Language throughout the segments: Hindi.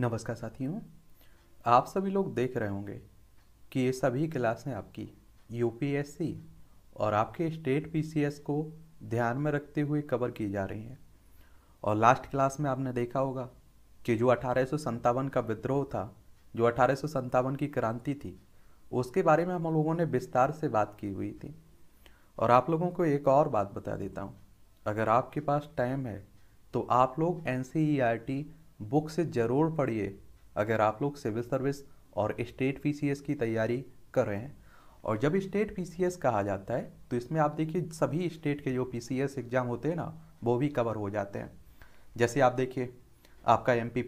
नमस्कार साथियों आप सभी लोग देख रहे होंगे कि ये सभी क्लासें आपकी यूपीएससी और आपके स्टेट पीसीएस को ध्यान में रखते हुए कवर की जा रही हैं और लास्ट क्लास में आपने देखा होगा कि जो अठारह का विद्रोह था जो अठारह की क्रांति थी उसके बारे में हम लोगों ने विस्तार से बात की हुई थी और आप लोगों को एक और बात बता देता हूँ अगर आपके पास टाइम है तो आप लोग एन बुक से ज़रूर पढ़िए अगर आप लोग सिविल सर्विस और स्टेट पी की तैयारी कर रहे हैं और जब स्टेट पी कहा जाता है तो इसमें आप देखिए सभी स्टेट के जो पी एग्ज़ाम होते हैं ना वो भी कवर हो जाते हैं जैसे आप देखिए आपका M P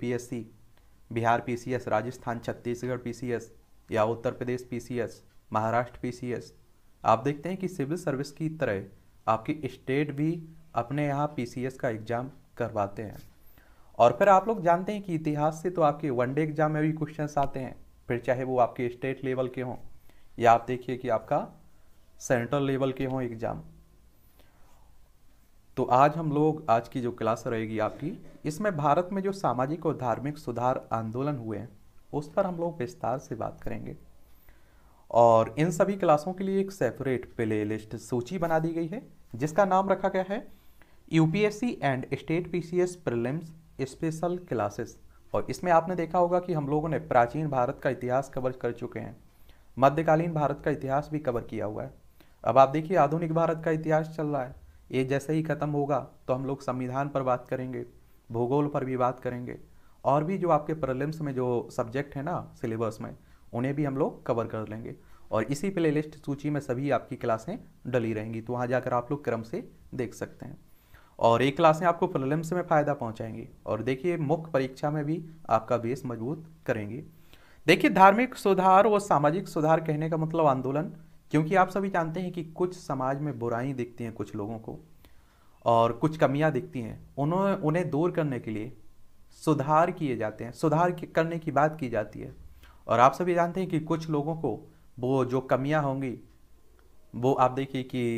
Bihar P Rajasthan Chhattisgarh P या उत्तर प्रदेश पी महाराष्ट्र पी आप देखते हैं कि सिविल सर्विस की तरह आपकी स्टेट भी अपने यहाँ पी का एग्ज़ाम करवाते हैं और फिर आप लोग जानते हैं कि इतिहास से तो आपके वनडे एग्जाम में भी क्वेश्चन आते हैं फिर चाहे वो आपके स्टेट लेवल के हों या आप देखिए कि आपका सेंट्रल लेवल के हों एग्जाम तो आज हम लोग आज की जो क्लास रहेगी आपकी इसमें भारत में जो सामाजिक और धार्मिक सुधार आंदोलन हुए हैं उस पर हम लोग विस्तार से बात करेंगे और इन सभी क्लासों के लिए एक सेपरेट प्ले लिस्ट सूची बना दी गई है जिसका नाम रखा गया है UPSC and state PCS prelims special classes और इसमें आपने देखा होगा कि हम लोगों ने प्राचीन भारत का इतिहास कवर कर चुके हैं मध्यकालीन भारत का इतिहास भी कवर किया हुआ है अब आप देखिए आधुनिक भारत का इतिहास चल रहा है ये जैसे ही खत्म होगा तो हम लोग संविधान पर बात करेंगे भूगोल पर भी बात करेंगे और भी जो आपके प्रलिम्स में जो सब्जेक्ट है ना सिलेबस में उन्हें भी हम लोग कवर कर लेंगे और इसी प्ले सूची में सभी आपकी क्लासें डली रहेंगी तो वहाँ जाकर आप लोग क्रम से देख सकते हैं और क्लास क्लासें आपको प्रॉब्लम्स में फ़ायदा पहुंचाएंगी और देखिए मुख्य परीक्षा में भी आपका बेस मजबूत करेंगी देखिए धार्मिक सुधार और सामाजिक सुधार कहने का मतलब आंदोलन क्योंकि आप सभी जानते हैं कि कुछ समाज में बुराई दिखती हैं कुछ लोगों को और कुछ कमियां दिखती हैं उन्होंने उन्हें दूर करने के लिए सुधार किए जाते हैं सुधार करने की बात की जाती है और आप सभी जानते हैं कि कुछ लोगों को वो जो कमियाँ होंगी वो आप देखिए कि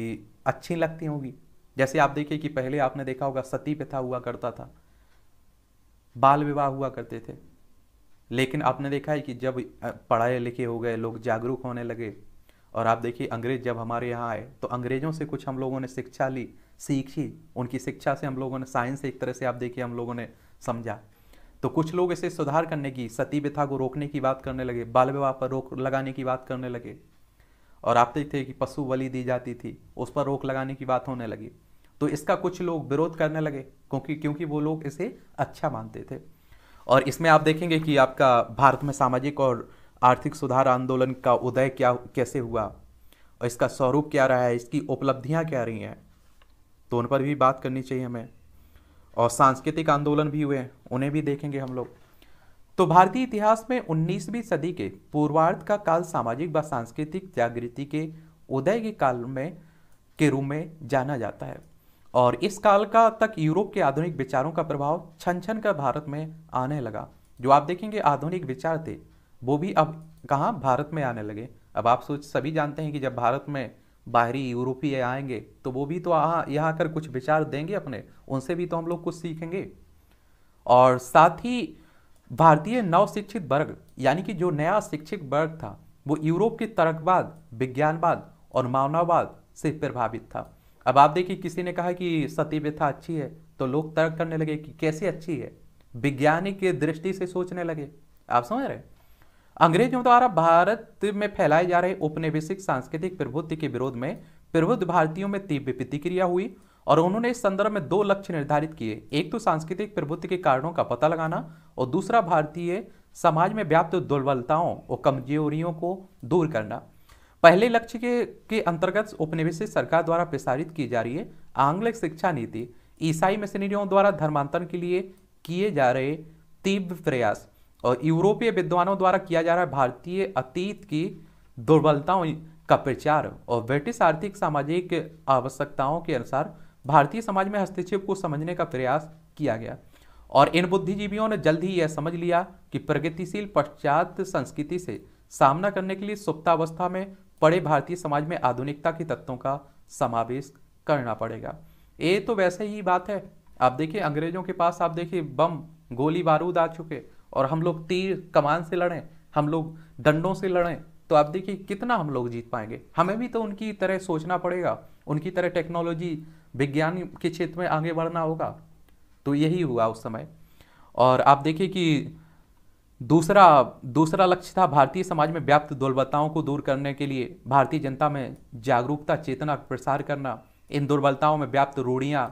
अच्छी लगती होंगी जैसे आप देखिए कि पहले आपने देखा होगा सती प्रथा हुआ करता था बाल विवाह हुआ करते थे लेकिन आपने देखा है कि जब पढ़ाए लिखे हो गए लोग जागरूक होने लगे और आप देखिए अंग्रेज जब हमारे यहाँ आए तो अंग्रेजों से कुछ हम लोगों ने शिक्षा ली सीखी उनकी शिक्षा से हम लोगों ने साइंस एक तरह से आप देखिए हम लोगों ने समझा तो कुछ लोग इसे सुधार करने की सती प्रथा को रोकने की बात करने लगे बाल विवाह पर रोक लगाने की बात करने लगे और आप देखते कि पशु बलि दी जाती थी उस पर रोक लगाने की बात होने लगी तो इसका कुछ लोग विरोध करने लगे क्योंकि क्योंकि वो लोग इसे अच्छा मानते थे और इसमें आप देखेंगे कि आपका भारत में सामाजिक और आर्थिक सुधार आंदोलन का उदय क्या कैसे हुआ और इसका स्वरूप क्या रहा है इसकी उपलब्धियाँ क्या रही हैं तो उन पर भी बात करनी चाहिए हमें और सांस्कृतिक आंदोलन भी हुए उन्हें भी देखेंगे हम लोग तो भारतीय इतिहास में 19वीं सदी के पूर्वार्ध का काल सामाजिक व सांस्कृतिक जागृति के उदय के काल में के रूप में जाना जाता है और इस काल का तक यूरोप के आधुनिक विचारों का प्रभाव छन छन का भारत में आने लगा जो आप देखेंगे आधुनिक विचार थे वो भी अब कहाँ भारत में आने लगे अब आप सोच सभी जानते हैं कि जब भारत में बाहरी यूरोपीय आएंगे तो वो भी तो यहाँ कर कुछ विचार देंगे अपने उनसे भी तो हम लोग कुछ सीखेंगे और साथ ही भारतीय नवशिक्षित वर्ग यानी कि जो नया शिक्षित वर्ग था वो यूरोप के तर्कवाद विज्ञानवाद और मानववाद से प्रभावित था अब आप देखिए किसी ने कहा कि सती व्यथा अच्छी है तो लोग तर्क करने लगे कि कैसे अच्छी है वैज्ञानिक के दृष्टि से सोचने लगे आप समझ रहे अंग्रेजों द्वारा भारत में फैलाए जा रहे उपनिवेशिक सांस्कृतिक प्रभुत्व के विरोध में प्रबुद्ध भारतीयों में तीव्र प्रतिक्रिया हुई और उन्होंने इस संदर्भ में दो लक्ष्य निर्धारित किए एक तो सांस्कृतिक प्रभुत्व के कारणों का पता लगाना और दूसरा भारतीय समाज में व्याप्त दुर्बलताओं और कमजोरियों को दूर करना पहले लक्ष्य के, के अंतर्गत उपनिवेशित सरकार द्वारा प्रसारित की जा रही है आंग्लिक शिक्षा नीति ईसाई मिशनरियों द्वारा धर्मांतरण के लिए किए जा रहे तीव्र प्रयास और यूरोपीय विद्वानों द्वारा किया जा रहा भारतीय अतीत की दुर्बलताओं का प्रचार और ब्रिटिश आर्थिक सामाजिक आवश्यकताओं के अनुसार भारतीय समाज में हस्तक्षेप को समझने का प्रयास किया गया और इन बुद्धिजीवियों ने जल्द ही यह समझ लिया कि प्रगतिशील पश्चात संस्कृति से सामना करने के लिए सुप्तावस्था में पड़े भारतीय समाज में आधुनिकता के तत्वों का समावेश करना पड़ेगा ये तो वैसे ही बात है आप देखिए अंग्रेजों के पास आप देखिए बम गोली बारूद आ चुके और हम लोग तीर कमान से लड़ें हम लोग डंडों से लड़ें तो आप देखिए कितना हम लोग जीत पाएंगे हमें भी तो उनकी तरह सोचना पड़ेगा उनकी तरह टेक्नोलॉजी विज्ञान के क्षेत्र में आगे बढ़ना होगा तो यही हुआ उस समय और आप देखिए कि दूसरा दूसरा लक्ष्य था भारतीय समाज में व्याप्त दुर्बलताओं को दूर करने के लिए भारतीय जनता में जागरूकता चेतना प्रसार करना इन दुर्बलताओं में व्याप्त रूढ़ियाँ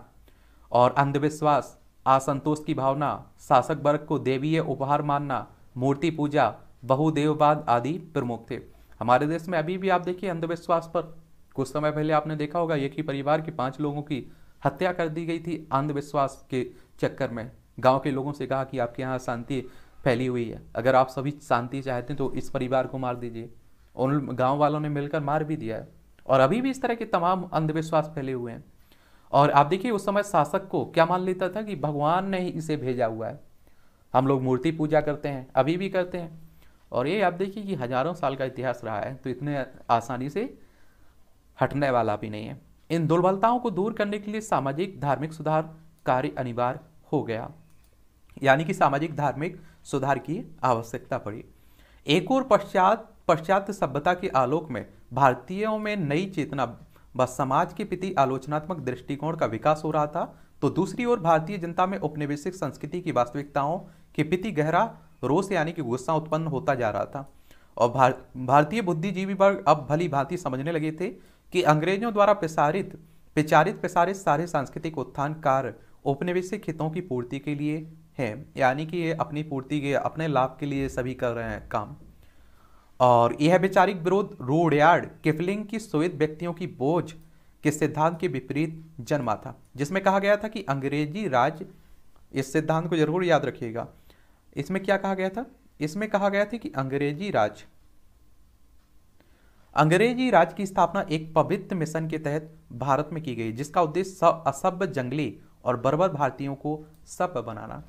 और अंधविश्वास असंतोष की भावना शासक वर्ग को देवीय उपहार मानना मूर्ति पूजा बहुदेववाद आदि प्रमुख थे हमारे देश में अभी भी आप देखिए अंधविश्वास पर कुछ समय पहले आपने देखा होगा एक ही परिवार के पांच लोगों की हत्या कर दी गई थी अंधविश्वास के चक्कर में गांव के लोगों से कहा कि आपके यहाँ शांति फैली हुई है अगर आप सभी शांति चाहते हैं तो इस परिवार को मार दीजिए उन गाँव वालों ने मिलकर मार भी दिया है और अभी भी इस तरह के तमाम अंधविश्वास फैले हुए हैं और आप देखिए उस समय शासक को क्या मान लेता था कि भगवान ने ही इसे भेजा हुआ है हम लोग मूर्ति पूजा करते हैं अभी भी करते हैं और ये आप देखिए कि हजारों साल का इतिहास रहा है तो इतने आसानी से हटने वाला भी नहीं है इन दुर्बलताओं को दूर करने के लिए सामाजिक धार्मिक सुधार कार्य अनिवार्य हो गया यानी कि सामाजिक धार्मिक सुधार की आवश्यकता पड़ी एक और पश्चात पश्चात सभ्यता के आलोक में भारतीयों में नई चेतना व समाज के प्रति आलोचनात्मक दृष्टिकोण का विकास हो रहा था तो दूसरी ओर भारतीय जनता में उपनिवेशिक संस्कृति की वास्तविकताओं के प्रति गहरा रोष यानी कि गुस्सा उत्पन्न होता जा रहा था और भार, भारतीय बुद्धिजीवी वर्ग अब भली भांति समझने लगे थे कि अंग्रेजों द्वारा प्रसारित प्रचारित प्रसारित सारे सांस्कृतिक उत्थान कार्य औपनिवेशिक हितों की पूर्ति के लिए हैं यानी कि ये अपनी पूर्ति के अपने लाभ के लिए सभी कर रहे हैं काम और यह वैचारिक विरोध रोडयार्ड किफलिंग की सोवियत व्यक्तियों की बोझ के सिद्धांत के विपरीत जन्मा था जिसमें कहा गया था कि अंग्रेजी राज इस सिद्धांत को जरूर याद रखिएगा इसमें क्या कहा गया था इसमें कहा गया था कि अंग्रेजी राज अंग्रेजी राज की स्थापना एक पवित्र मिशन के तहत भारत में की गई जिसका उद्देश्य असभ्य जंगली और बर्बर भारतीयों को सभ्य बनाना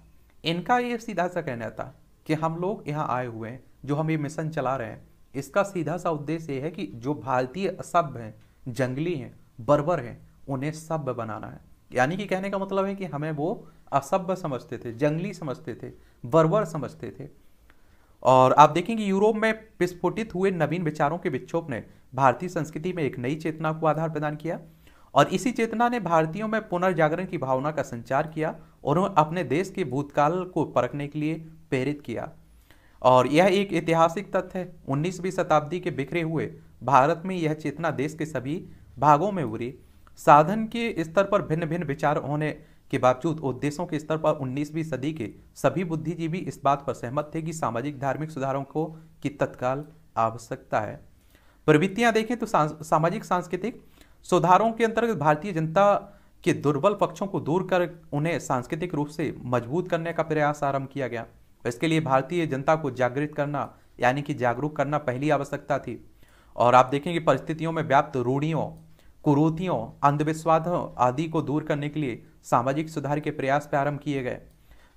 इनका ये सीधा सा कहना था कि हम लोग यहाँ आए हुए हैं जो हम ये मिशन चला रहे हैं इसका सीधा सा उद्देश्य ये है कि जो भारतीय असभ्य हैं जंगली हैं बर्बर हैं उन्हें सभ्य बनाना है यानी कि कहने का मतलब है कि हमें वो असभ्य समझते थे जंगली समझते थे बर्बर समझते थे और आप देखेंगे यूरोप में विस्फोटित हुए नवीन विचारों के विक्षोभ ने भारतीय संस्कृति में एक नई चेतना को आधार प्रदान किया और इसी चेतना ने भारतीयों में पुनर्जागरण की भावना का संचार किया और उन्हें अपने देश के भूतकाल को परखने के लिए प्रेरित किया और यह एक ऐतिहासिक तथ्य है उन्नीसवीं शताब्दी के बिखरे हुए भारत में यह चेतना देश के सभी भागों में उभरी साधन के स्तर पर भिन्न भिन्न विचार होने के बावजूद उद्देश्यों के स्तर पर 19वीं सदी के सभी बुद्धिजीवी इस बात पर सहमत थे कि सामाजिक धार्मिक सुधारों को की तत्काल आवश्यकता है प्रवृत्तियां देखें तो सामाजिक सांस्कृतिक सुधारों के अंतर्गत भारतीय जनता के दुर्बल पक्षों को दूर कर उन्हें सांस्कृतिक रूप से मजबूत करने का प्रयास आरंभ किया गया इसके लिए भारतीय जनता को जागृत करना यानी कि जागरूक करना पहली आवश्यकता थी और आप देखेंगे परिस्थितियों में व्याप्त रूढ़ियों कुरूतियों अंधविश्वासों आदि को दूर करने के लिए सामाजिक सुधार के प्रयास प्रारंभ किए गए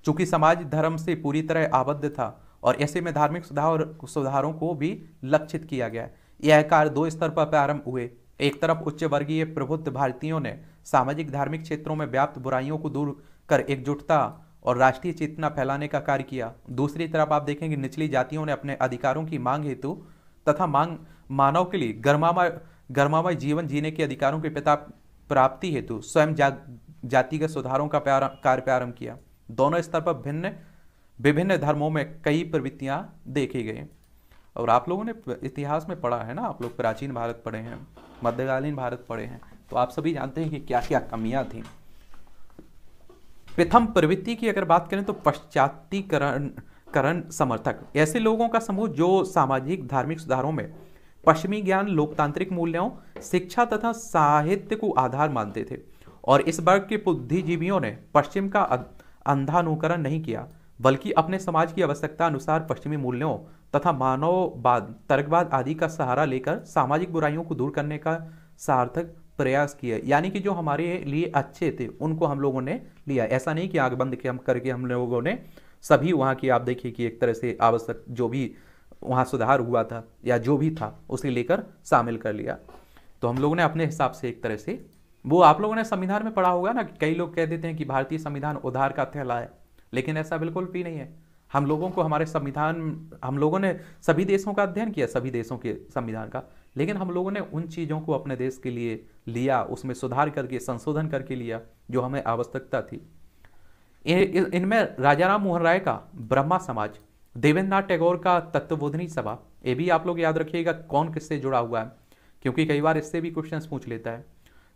चूंकि समाज धर्म से पूरी तरह आबद्ध था और ऐसे में धार्मिक सुधार सुधारों को भी लक्षित किया गया यह कार्य दो स्तर पर प्रारंभ हुए एक तरफ उच्च वर्गीय प्रबुद्ध भारतीयों ने सामाजिक धार्मिक क्षेत्रों में व्याप्त बुराइयों को दूर कर एकजुटता और राष्ट्रीय चेतना फैलाने का कार्य किया दूसरी तरफ आप देखेंगे निचली जातियों ने अपने अधिकारों की मांग हेतु तथा मांग मानव के लिए गर्मामय गर्मामय जीवन जीने के अधिकारों की पिता प्राप्ति हेतु स्वयं जाग जातिगत सुधारों का कार्य प्रारंभ किया दोनों स्तर पर भिन्न विभिन्न धर्मों में कई प्रवृत्तियाँ देखी गई और आप लोगों ने इतिहास में पढ़ा है ना आप लोग प्राचीन भारत पढ़े हैं मध्यकालीन भारत पढ़े हैं तो आप सभी जानते हैं कि क्या क्या कमियां थी प्रथम प्रवृत्ति की अगर बात करें तो पश्चातीकरण करण समर्थक ऐसे लोगों का समूह जो सामाजिक धार्मिक सुधारों में पश्चिमी ज्ञान लोकतांत्रिक मूल्यों शिक्षा तथा साहित्य को आधार मानते थे और इस वर्ग के बुद्धिजीवियों ने पश्चिम का अं-, अंधानुकरण नहीं किया बल्कि अपने समाज की आवश्यकता अनुसार पश्चिमी मूल्यों तथा मानववाद तर्कवाद आदि का सहारा लेकर सामाजिक बुराइयों को दूर करने का सार्थक प्रयास किए यानी कि जो हमारे लिए अच्छे थे उनको हम लोगों ने लिया ऐसा नहीं कि आग बंद के हम करके हम लोगों ने सभी वहाँ की आप देखिए कि एक तरह से आवश्यक जो भी वहाँ सुधार हुआ था या जो भी था उसे लेकर शामिल कर लिया तो हम लोगों ने अपने हिसाब से एक तरह से वो आप लोगों ने संविधान में पढ़ा होगा ना कई लोग कह देते हैं कि भारतीय संविधान उधार का थैला है लेकिन ऐसा बिल्कुल भी नहीं है हम लोगों को हमारे संविधान हम लोगों ने सभी देशों का अध्ययन किया सभी देशों के संविधान का लेकिन हम लोगों ने उन चीज़ों को अपने देश के लिए लिया उसमें सुधार करके संशोधन करके लिया जो हमें आवश्यकता थी इनमें राजा राम मोहन राय का ब्रह्मा समाज देवेंद्र नाथ टैगोर का तत्वबोधनी सभा ये भी आप लोग याद रखिएगा कौन किससे जुड़ा हुआ है क्योंकि कई बार इससे भी क्वेश्चन पूछ लेता है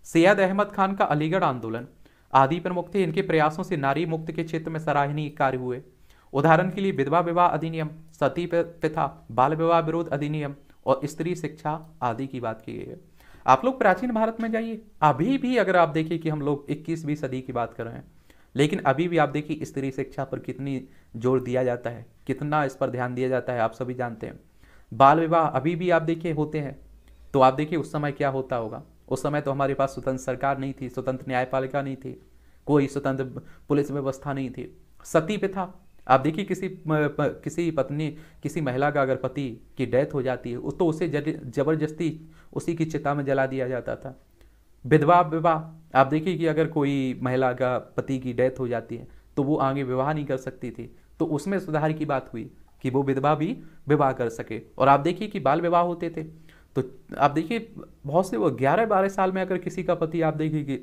सैयद अहमद खान का अलीगढ़ आंदोलन आदि प्रमुख थे इनके प्रयासों से नारी मुक्त के क्षेत्र में सराहनीय कार्य हुए उदाहरण के लिए विधवा विवाह अधिनियम सती प्रथा बाल विवाह विरोध अधिनियम और स्त्री शिक्षा आदि की बात की गई है आप लोग प्राचीन भारत में जाइए अभी भी अगर आप देखिए कि हम लोग इक्कीसवीं सदी की बात कर रहे हैं लेकिन अभी भी आप देखिए स्त्री शिक्षा पर कितनी जोर दिया जाता है कितना इस पर ध्यान दिया जाता है आप सभी जानते हैं बाल विवाह अभी भी आप देखिए होते हैं तो आप देखिए उस समय क्या होता होगा उस समय तो हमारे पास स्वतंत्र सरकार नहीं थी स्वतंत्र न्यायपालिका नहीं थी कोई स्वतंत्र पुलिस व्यवस्था नहीं थी सती था आप देखिए किसी किसी पत्नी किसी महिला का अगर पति की डेथ हो जाती है तो उसे जबरदस्ती उसी की चिता में जला दिया जाता था विधवा विवाह आप देखिए कि अगर कोई महिला का पति की डेथ हो जाती है तो वो आगे विवाह नहीं कर सकती थी तो उसमें सुधार की बात हुई कि वो विधवा भी विवाह कर सके और आप देखिए कि बाल विवाह होते थे तो आप देखिए बहुत से वो ग्यारह बारह साल में अगर किसी का पति आप देखिए कि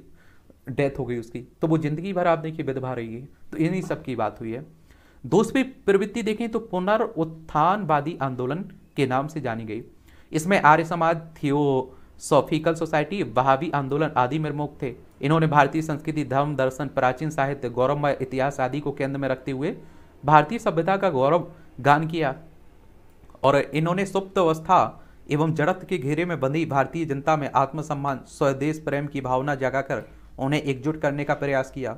डेथ हो गई उसकी तो वो ज़िंदगी भर आप देखिए विधवा रही है तो इन्हीं सब की बात हुई है दूसरी प्रवृत्ति देखें तो पुनरुत्थानवादी आंदोलन के नाम से जानी गई इसमें आर्य समाज थियोसॉफिकल सोसाइटी वहावी आंदोलन आदि निर्मुख थे इन्होंने भारतीय संस्कृति धर्म दर्शन प्राचीन साहित्य गौरवमय इतिहास आदि को केंद्र में रखते हुए भारतीय सभ्यता का गौरव गान किया और इन्होंने सुप्त अवस्था एवं जड़त के घेरे में बंधी भारतीय जनता में आत्मसम्मान स्वदेश प्रेम की भावना जगाकर उन्हें एकजुट करने का प्रयास किया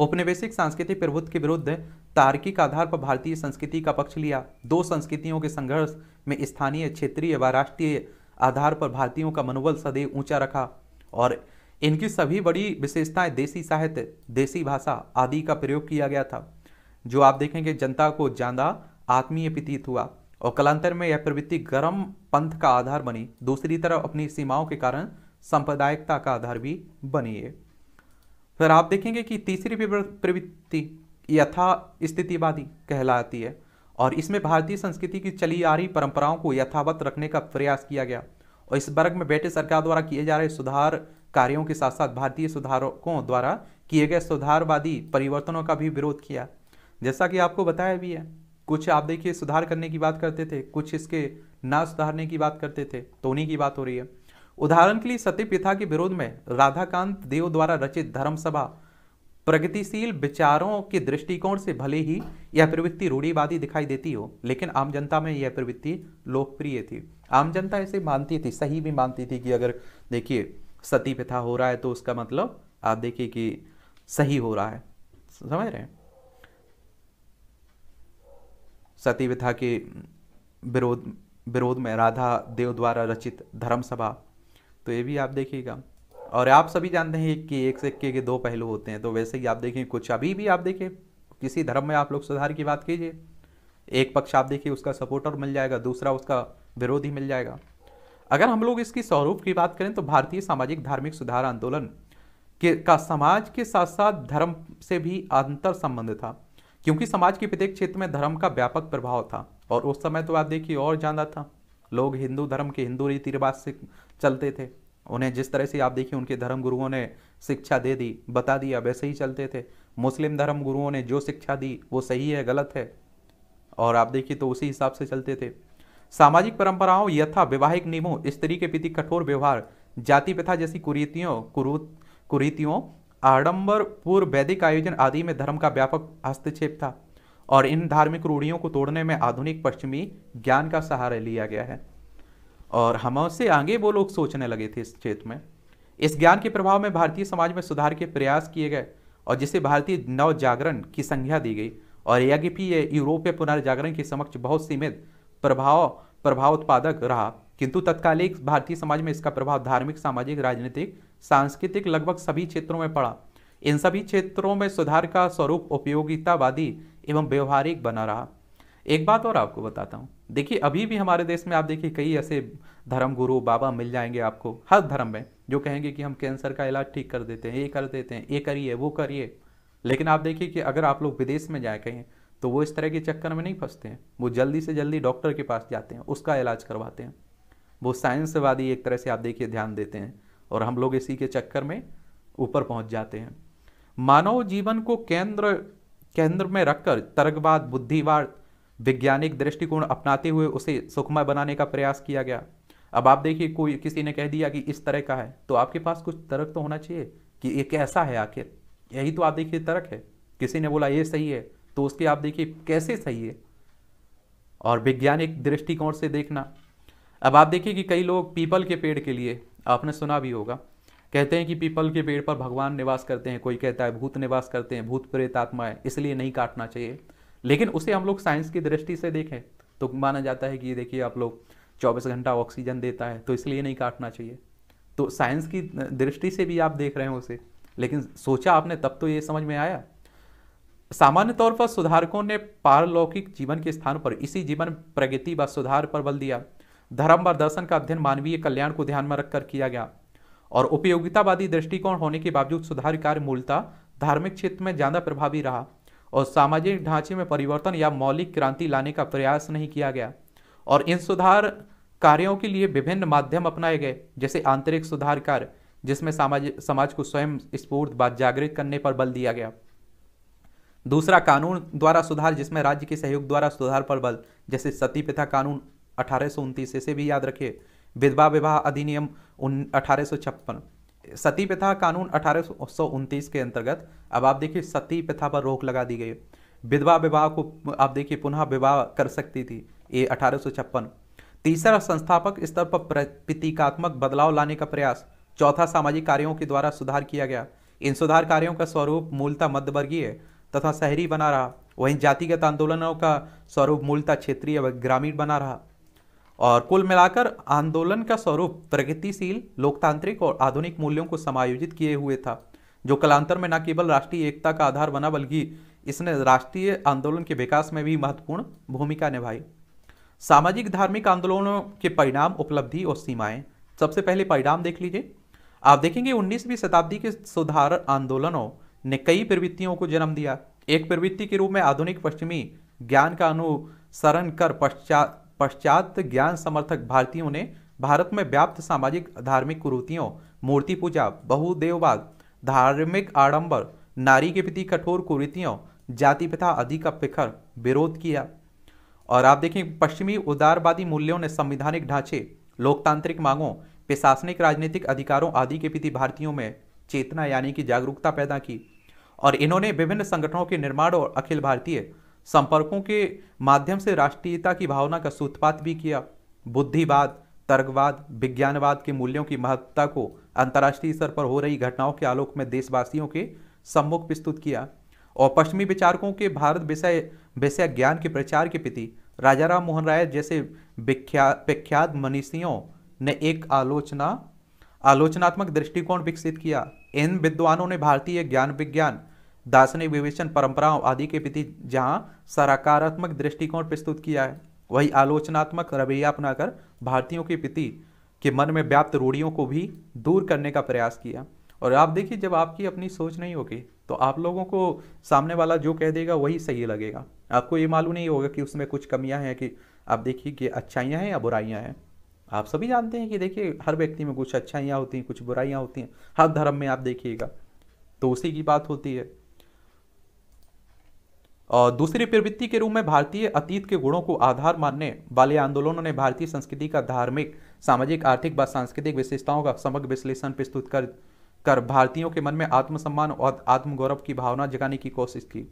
औपनिवेशिक सांस्कृतिक प्रभुत्व के विरुद्ध तार्किक आधार पर भारतीय संस्कृति का पक्ष लिया दो संस्कृतियों के संघर्ष में स्थानीय क्षेत्रीय व राष्ट्रीय आधार पर भारतीयों का मनोबल सदैव ऊंचा रखा और इनकी सभी बड़ी विशेषताएं देसी साहित्य देसी भाषा आदि का प्रयोग किया गया था जो आप देखेंगे जनता को ज्यादा आत्मीय प्रतीत हुआ और कलांतर में यह प्रवृत्ति गर्म पंथ का आधार बनी दूसरी तरफ अपनी सीमाओं के कारण सांप्रदायिकता का आधार भी बनी है फिर आप देखेंगे कि तीसरी प्रवृत्ति यथा स्थितिवादी कहलाती है और इसमें भारतीय संस्कृति की चली आ रही परंपराओं को यथावत रखने का प्रयास किया गया और इस वर्ग में ब्रिटिश सरकार द्वारा किए जा रहे सुधार कार्यों के साथ साथ भारतीय सुधारकों द्वारा किए गए सुधारवादी परिवर्तनों का भी विरोध किया जैसा कि आपको बताया भी है कुछ आप देखिए सुधार करने की बात करते थे कुछ इसके ना सुधारने की बात करते थे तो उन्हीं की बात हो रही है उदाहरण के लिए सती प्रथा के विरोध में राधाकांत देव द्वारा रचित धर्म सभा प्रगतिशील विचारों के दृष्टिकोण से भले ही यह प्रवृत्ति रूढ़ीवादी दिखाई देती हो लेकिन आम जनता में यह प्रवृत्ति लोकप्रिय थी आम जनता इसे मानती थी सही भी मानती थी कि अगर देखिए सती प्रथा हो रहा है तो उसका मतलब आप देखिए कि सही हो रहा है समझ रहे हैं सती प्रथा के विरोध विरोध में राधा देव द्वारा रचित धर्म सभा तो ये भी आप देखिएगा और आप सभी जानते हैं कि एक सिक्के के दो पहलू होते हैं तो वैसे ही आप देखें कुछ अभी भी आप देखें किसी धर्म में आप लोग सुधार की बात कीजिए एक पक्ष आप देखिए उसका सपोर्टर मिल जाएगा दूसरा उसका विरोधी मिल जाएगा अगर हम लोग इसकी स्वरूप की बात करें तो भारतीय सामाजिक धार्मिक सुधार आंदोलन के का समाज के साथ साथ धर्म से भी अंतर संबंध था क्योंकि समाज के प्रत्येक क्षेत्र में धर्म का व्यापक प्रभाव था और उस समय तो आप देखिए और ज़्यादा था लोग हिंदू धर्म के हिंदू रीति रिवाज से चलते थे उन्हें जिस तरह से आप देखिए उनके धर्म गुरुओं ने शिक्षा दे दी बता दिया वैसे ही चलते थे मुस्लिम धर्म गुरुओं ने जो शिक्षा दी वो सही है गलत है और आप देखिए तो उसी हिसाब से चलते थे सामाजिक परंपराओं यथा वैवाहिक नियमों स्त्री के प्रति कठोर व्यवहार जाति प्रथा जैसी कुरीतियों कुरु कुरीतियों आडंबर पूर्व वैदिक आयोजन आदि में धर्म का व्यापक हस्तक्षेप था और इन धार्मिक रूढ़ियों को तोड़ने में आधुनिक पश्चिमी ज्ञान का सहारा लिया गया है और हम हमसे आगे वो लोग सोचने लगे थे इस क्षेत्र में इस ज्ञान के प्रभाव में भारतीय समाज में सुधार के प्रयास किए गए और जिसे भारतीय नव जागरण की संज्ञा दी गई और ये यूरोपीय पुनर्जागरण के समक्ष बहुत सीमित प्रभाव प्रभाव उत्पादक रहा किंतु तत्कालिक भारतीय समाज में इसका प्रभाव धार्मिक सामाजिक राजनीतिक सांस्कृतिक लगभग सभी क्षेत्रों में पड़ा इन सभी क्षेत्रों में सुधार का स्वरूप उपयोगितावादी एवं व्यवहारिक बना रहा एक बात और आपको बताता हूँ देखिए अभी भी हमारे देश में आप देखिए कई ऐसे धर्म गुरु बाबा मिल जाएंगे आपको हर धर्म में जो कहेंगे कि हम कैंसर का इलाज ठीक कर देते हैं ये कर देते हैं ये करिए वो करिए लेकिन आप देखिए कि अगर आप लोग विदेश में जाए कहीं तो वो इस तरह के चक्कर में नहीं फंसते हैं वो जल्दी से जल्दी डॉक्टर के पास जाते हैं उसका इलाज करवाते हैं वो साइंसवादी एक तरह से आप देखिए ध्यान देते हैं और हम लोग इसी के चक्कर में ऊपर पहुंच जाते हैं मानव जीवन को केंद्र केंद्र में रखकर तर्कवाद बुद्धिवाद वैज्ञानिक दृष्टिकोण अपनाते हुए उसे सुखमय बनाने का प्रयास किया गया अब आप देखिए कोई किसी ने कह दिया कि इस तरह का है तो आपके पास कुछ तर्क तो होना चाहिए कि ये कैसा है आखिर यही तो आप देखिए तर्क है किसी ने बोला ये सही है तो उसके आप देखिए कैसे सही है और वैज्ञानिक दृष्टिकोण से देखना अब आप देखिए कि कई लोग पीपल के पेड़ के लिए आपने सुना भी होगा कहते हैं कि पीपल के पेड़ पर भगवान निवास करते हैं कोई कहता है भूत निवास करते हैं भूत प्रेत आत्माएं इसलिए नहीं काटना चाहिए लेकिन उसे हम लोग साइंस की दृष्टि से देखें तो माना जाता है कि ये देखिए आप लोग चौबीस घंटा ऑक्सीजन देता है तो इसलिए नहीं काटना चाहिए तो साइंस की दृष्टि से भी आप देख रहे हैं उसे लेकिन सोचा आपने तब तो ये समझ में आया सामान्य तौर पर सुधारकों ने पारलौकिक जीवन के स्थान पर इसी जीवन प्रगति व सुधार पर बल दिया धर्म व दर्शन का अध्ययन मानवीय कल्याण को ध्यान में रखकर किया गया और उपयोगितावादी दृष्टिकोण होने के बावजूद सुधार कार्य मूलतः धार्मिक क्षेत्र में ज्यादा प्रभावी रहा और सामाजिक ढांचे में परिवर्तन या मौलिक क्रांति लाने का प्रयास नहीं किया गया और इन सुधार कार्यों के लिए विभिन्न माध्यम अपनाए गए जैसे आंतरिक सुधार कार्य जिसमें समाज समाज को स्वयं स्फूर्त बात जागृत करने पर बल दिया गया दूसरा कानून द्वारा सुधार जिसमें राज्य के सहयोग द्वारा सुधार पर बल जैसे सती प्रथा कानून अठारह इसे भी याद रखिए विधवा विवाह अधिनियम उन सती प्रथा कानून अठारह के अंतर्गत अब आप देखिए सती प्रथा पर रोक लगा दी गई विधवा विवाह को आप देखिए पुनः विवाह कर सकती थी ये अठारह तीसरा संस्थापक स्तर पर प्रतीकात्मक बदलाव लाने का प्रयास चौथा सामाजिक कार्यों के द्वारा सुधार किया गया इन सुधार कार्यों का स्वरूप मूलतः मध्यवर्गीय तथा शहरी बना रहा वहीं जातिगत आंदोलनों का स्वरूप मूलतः क्षेत्रीय व ग्रामीण बना रहा और कुल मिलाकर आंदोलन का स्वरूप प्रगतिशील लोकतांत्रिक और आधुनिक मूल्यों को समायोजित किए हुए था जो कलांतर में न केवल राष्ट्रीय एकता का आधार बना बल्कि इसने राष्ट्रीय आंदोलन के विकास में भी महत्वपूर्ण भूमिका निभाई सामाजिक धार्मिक आंदोलनों के परिणाम उपलब्धि और सीमाएं सबसे पहले परिणाम देख लीजिए आप देखेंगे 19वीं शताब्दी के सुधार आंदोलनों ने कई प्रवृत्तियों को जन्म दिया एक प्रवृत्ति के रूप में आधुनिक पश्चिमी ज्ञान का अनुसरण कर पश्चात पश्चात ज्ञान समर्थक भारतीयों ने भारत में व्याप्त सामाजिक धार्मिक कुरूतियों मूर्ति पूजा बहुदेववाद धार्मिक आडंबर नारी के प्रति कठोर कुरीतियों जाति प्रथा आदि का प्रखर विरोध किया और आप देखें पश्चिमी उदारवादी मूल्यों ने संविधानिक ढांचे लोकतांत्रिक मांगों प्रशासनिक राजनीतिक अधिकारों आदि के प्रति भारतीयों में चेतना यानी कि जागरूकता पैदा की और इन्होंने विभिन्न संगठनों के निर्माण और अखिल भारतीय संपर्कों के माध्यम से राष्ट्रीयता की भावना का सूत्रपात भी किया बुद्धिवाद तर्कवाद विज्ञानवाद के मूल्यों की महत्ता को अंतर्राष्ट्रीय स्तर पर हो रही घटनाओं के आलोक में देशवासियों के सम्मुख प्रस्तुत किया और पश्चिमी विचारकों के भारत विषय विषय ज्ञान के प्रचार के प्रति राजा राम मोहन राय जैसे विख्यात मनीषियों ने एक आलोचना आलोचनात्मक दृष्टिकोण विकसित किया इन विद्वानों ने भारतीय ज्ञान विज्ञान दार्शनिक विवेचन परंपराओं आदि के प्रति जहाँ सराकारात्मक दृष्टिकोण प्रस्तुत किया है वही आलोचनात्मक रवैया अपनाकर भारतीयों के प्रति के मन में व्याप्त रूढ़ियों को भी दूर करने का प्रयास किया और आप देखिए जब आपकी अपनी सोच नहीं होगी तो आप लोगों को सामने वाला जो कह देगा वही सही लगेगा आपको ये मालूम नहीं होगा कि उसमें कुछ कमियां हैं कि आप देखिए कि अच्छाइयाँ हैं या बुराइयाँ हैं आप सभी जानते हैं कि देखिए हर व्यक्ति में कुछ अच्छाइयाँ होती हैं कुछ बुराइयाँ होती हैं हर धर्म में आप देखिएगा तो उसी की बात होती है दूसरी प्रवृत्ति के रूप में भारतीय अतीत के गुणों को आधार मानने वाले आंदोलनों ने भारतीय संस्कृति का धार्मिक सामाजिक आर्थिक व सांस्कृतिक विशेषताओं का समग्र विश्लेषण प्रस्तुत कर कर भारतीयों के मन में आत्मसम्मान और आत्मगौरव की भावना जगाने की कोशिश की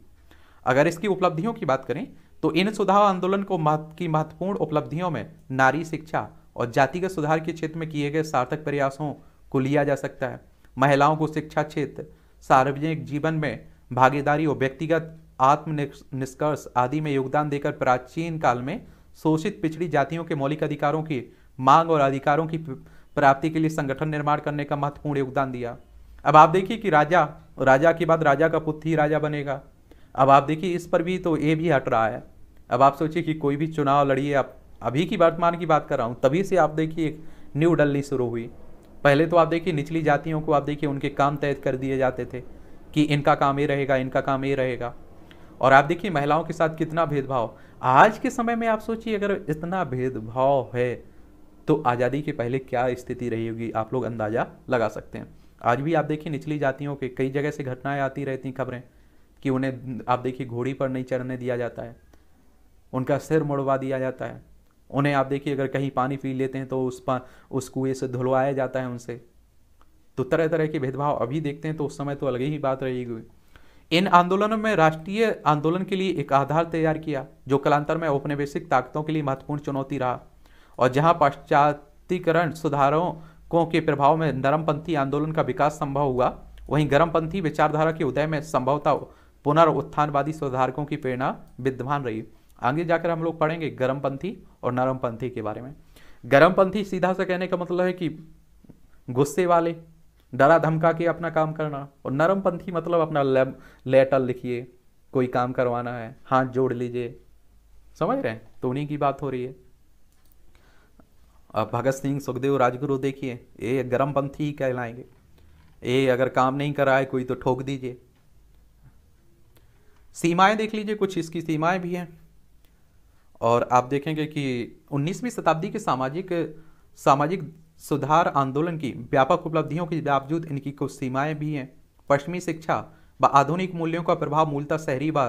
अगर इसकी उपलब्धियों की बात करें तो इन सुधार आंदोलन को महत्व की महत्वपूर्ण उपलब्धियों में नारी शिक्षा और जातिगत सुधार के क्षेत्र में किए गए सार्थक प्रयासों को लिया जा सकता है महिलाओं को शिक्षा क्षेत्र सार्वजनिक जीवन में भागीदारी और व्यक्तिगत आत्म निष्कर्ष आदि में योगदान देकर प्राचीन काल में शोषित पिछड़ी जातियों के मौलिक अधिकारों की मांग और अधिकारों की प्राप्ति के लिए संगठन निर्माण करने का महत्वपूर्ण योगदान दिया अब आप देखिए कि राजा राजा के बाद राजा का पुत्र ही राजा बनेगा अब आप देखिए इस पर भी तो ये भी हट रहा है अब आप सोचिए कि कोई भी चुनाव लड़िए आप अभी की वर्तमान की बात कर रहा हूँ तभी से आप देखिए एक न्यू डलनी शुरू हुई पहले तो आप देखिए निचली जातियों को आप देखिए उनके काम तय कर दिए जाते थे कि इनका काम ये रहेगा इनका काम ये रहेगा और आप देखिए महिलाओं के साथ कितना भेदभाव आज के समय में आप सोचिए अगर इतना भेदभाव है तो आज़ादी के पहले क्या स्थिति रही होगी आप लोग अंदाज़ा लगा सकते हैं आज भी आप देखिए निचली जातियों के कई जगह से घटनाएं आती रहती खबरें कि उन्हें आप देखिए घोड़ी पर नहीं चढ़ने दिया जाता है उनका सिर मुड़वा दिया जाता है उन्हें आप देखिए अगर कहीं पानी पी लेते हैं तो उस पर उस कुएँ से धुलवाया जाता है उनसे तो तरह तरह के भेदभाव अभी देखते हैं तो उस समय तो अलग ही बात रहेगी इन आंदोलनों में राष्ट्रीय आंदोलन के लिए एक आधार तैयार किया जो कलांतर में औपनिवेशिक ताकतों के लिए महत्वपूर्ण चुनौती रहा और जहां पाश्चातिकरण सुधारों के प्रभाव में नरमपंथी आंदोलन का विकास संभव हुआ वहीं गर्मपंथी विचारधारा के उदय में संभवतः पुनर्उत्थानवादी सुधारकों की प्रेरणा विद्यमान रही आगे जाकर हम लोग पढ़ेंगे गर्मपंथी और नरमपंथी के बारे में गर्मपंथी सीधा सा कहने का मतलब है कि गुस्से वाले डरा धमका के अपना काम करना और नरमपंथी मतलब अपना लेब लेटर लिखिए कोई काम करवाना है हाथ जोड़ लीजिए समझ रहे हैं तो उन्हीं की बात हो रही है अब भगत सिंह सुखदेव राजगुरु देखिए ये गर्मपंथी ही कहलाएंगे ये अगर काम नहीं कराए कोई तो ठोक दीजिए सीमाएं देख लीजिए कुछ इसकी सीमाएं भी हैं और आप देखेंगे कि 19वीं शताब्दी के सामाजिक सामाजिक सुधार आंदोलन की व्यापक उपलब्धियों के बावजूद इनकी कुछ सीमाएं भी हैं पश्चिमी शिक्षा व आधुनिक मूल्यों का प्रभाव मूलतः शहरी व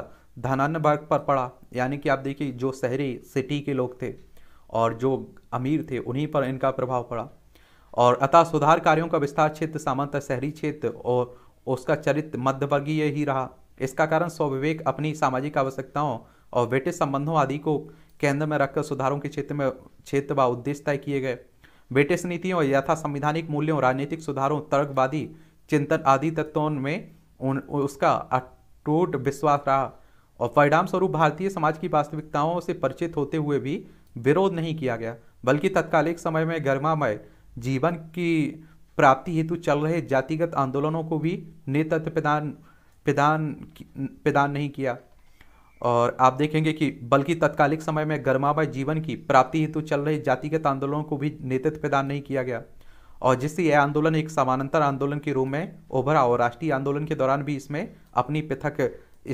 धनान्य वर्ग पर पड़ा यानी कि आप देखिए जो शहरी सिटी के लोग थे और जो अमीर थे उन्हीं पर इनका प्रभाव पड़ा और अतः सुधार कार्यों का विस्तार क्षेत्र सामान्यतः शहरी क्षेत्र और उसका चरित्र मध्यवर्गीय ही रहा इसका कारण स्वविवेक अपनी सामाजिक आवश्यकताओं और ब्रिटिश संबंधों आदि को केंद्र में रखकर सुधारों के क्षेत्र में क्षेत्र व उद्देश्य तय किए गए ब्रिटिश नीतियों यथा संविधानिक मूल्यों राजनीतिक सुधारों तर्कवादी चिंतन आदि तत्वों में उन उसका अटूट विश्वास रहा और परिणाम स्वरूप भारतीय समाज की वास्तविकताओं से परिचित होते हुए भी विरोध नहीं किया गया बल्कि तत्कालिक समय में गर्मामय जीवन की प्राप्ति हेतु चल रहे जातिगत आंदोलनों को भी नेतृत्व प्रदान प्रदान प्रदान नहीं किया और आप देखेंगे कि बल्कि तत्कालिक समय में गर्मामय जीवन की प्राप्ति हेतु चल रहे जातिगत आंदोलनों को भी नेतृत्व प्रदान नहीं किया गया और जिससे यह आंदोलन एक समानांतर आंदोलन के रूप में उभरा और राष्ट्रीय आंदोलन के दौरान भी इसमें अपनी पृथक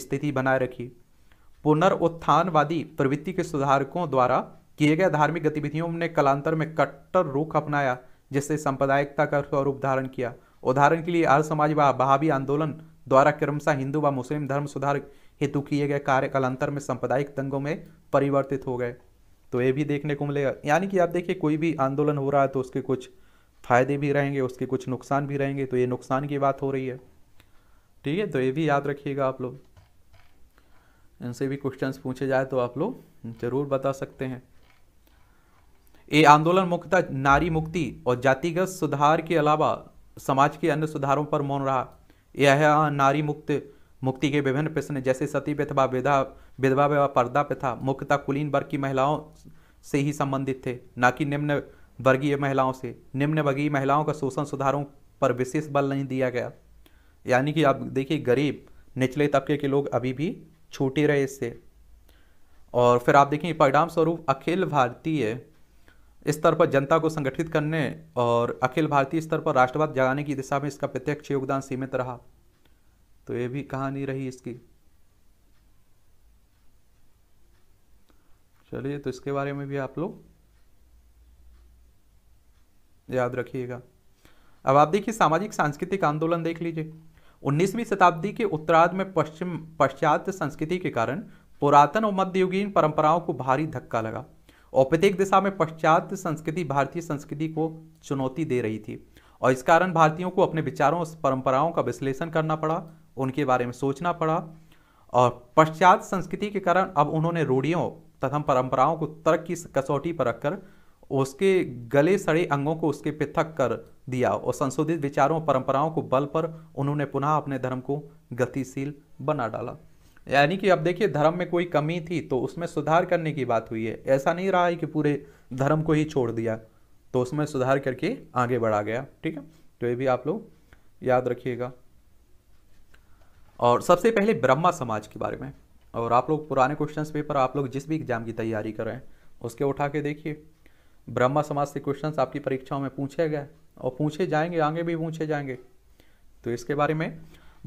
स्थिति बनाए रखी पुनर्उत्थानवादी प्रवृत्ति के सुधारकों द्वारा किए गए धार्मिक गतिविधियों ने कलांतर में कट्टर रुख अपनाया जिससे सांप्रदायिकता का स्वरूप धारण किया उदाहरण के लिए आर्य समाज व बहावी आंदोलन द्वारा क्रमशः हिंदू व मुस्लिम धर्म सुधार हेतु किए गए कार्य कालांतर में सांप्रदायिक दंगों में परिवर्तित हो गए तो ये भी देखने को मिलेगा यानी कि आप देखिए कोई भी आंदोलन हो रहा है तो उसके कुछ फायदे भी रहेंगे उसके कुछ नुकसान भी रहेंगे तो ये नुकसान की बात हो रही है ठीक है तो ये भी याद रखिएगा आप लोग इनसे भी क्वेश्चंस पूछे जाए तो आप लोग जरूर बता सकते हैं ये आंदोलन मुख्यतः नारी मुक्ति और जातिगत सुधार के अलावा समाज के अन्य सुधारों पर मौन रहा यह नारी मुक्त मुक्ति के विभिन्न प्रश्न जैसे सती विधवा विधा विधवा व पर्दा प्रथा मुख्यतः कुलीन वर्ग की महिलाओं से ही संबंधित थे न कि निम्न वर्गीय महिलाओं से निम्न वर्गीय महिलाओं का शोषण सुधारों पर विशेष बल नहीं दिया गया यानी कि आप देखिए गरीब निचले तबके के लोग अभी भी छूटे रहे इससे और फिर आप देखें परिणाम स्वरूप अखिल भारतीय स्तर पर जनता को संगठित करने और अखिल भारतीय स्तर पर राष्ट्रवाद जगाने की दिशा में इसका प्रत्यक्ष योगदान सीमित रहा तो ये भी कहानी रही इसकी चलिए तो इसके बारे में भी आप लोग याद रखिएगा अब आप देखिए सामाजिक सांस्कृतिक आंदोलन देख लीजिए 19वीं शताब्दी के उत्तरार्ध में पश्चिम पश्चात संस्कृति के कारण पुरातन और मध्ययुगीन परंपराओं को भारी धक्का लगा औपतिक दिशा में पश्चात संस्कृति भारतीय संस्कृति को चुनौती दे रही थी और इस कारण भारतीयों को अपने विचारों और परंपराओं का विश्लेषण करना पड़ा उनके बारे में सोचना पड़ा और पश्चात संस्कृति के कारण अब उन्होंने रूढ़ियों तथा परंपराओं को तर्क की कसौटी पर रखकर उसके गले सड़े अंगों को उसके पृथक कर दिया और संशोधित विचारों परंपराओं को बल पर उन्होंने पुनः अपने धर्म को गतिशील बना डाला यानी कि अब देखिए धर्म में कोई कमी थी तो उसमें सुधार करने की बात हुई है ऐसा नहीं रहा है कि पूरे धर्म को ही छोड़ दिया तो उसमें सुधार करके आगे बढ़ा गया ठीक है तो ये भी आप लोग याद रखिएगा और सबसे पहले ब्रह्मा समाज के बारे में और आप लोग पुराने क्वेश्चन पेपर आप लोग जिस भी एग्जाम की तैयारी कर रहे हैं उसके उठा के देखिए ब्रह्मा समाज से क्वेश्चन आपकी परीक्षाओं में पूछे गए और पूछे जाएंगे आगे भी पूछे जाएंगे तो इसके बारे में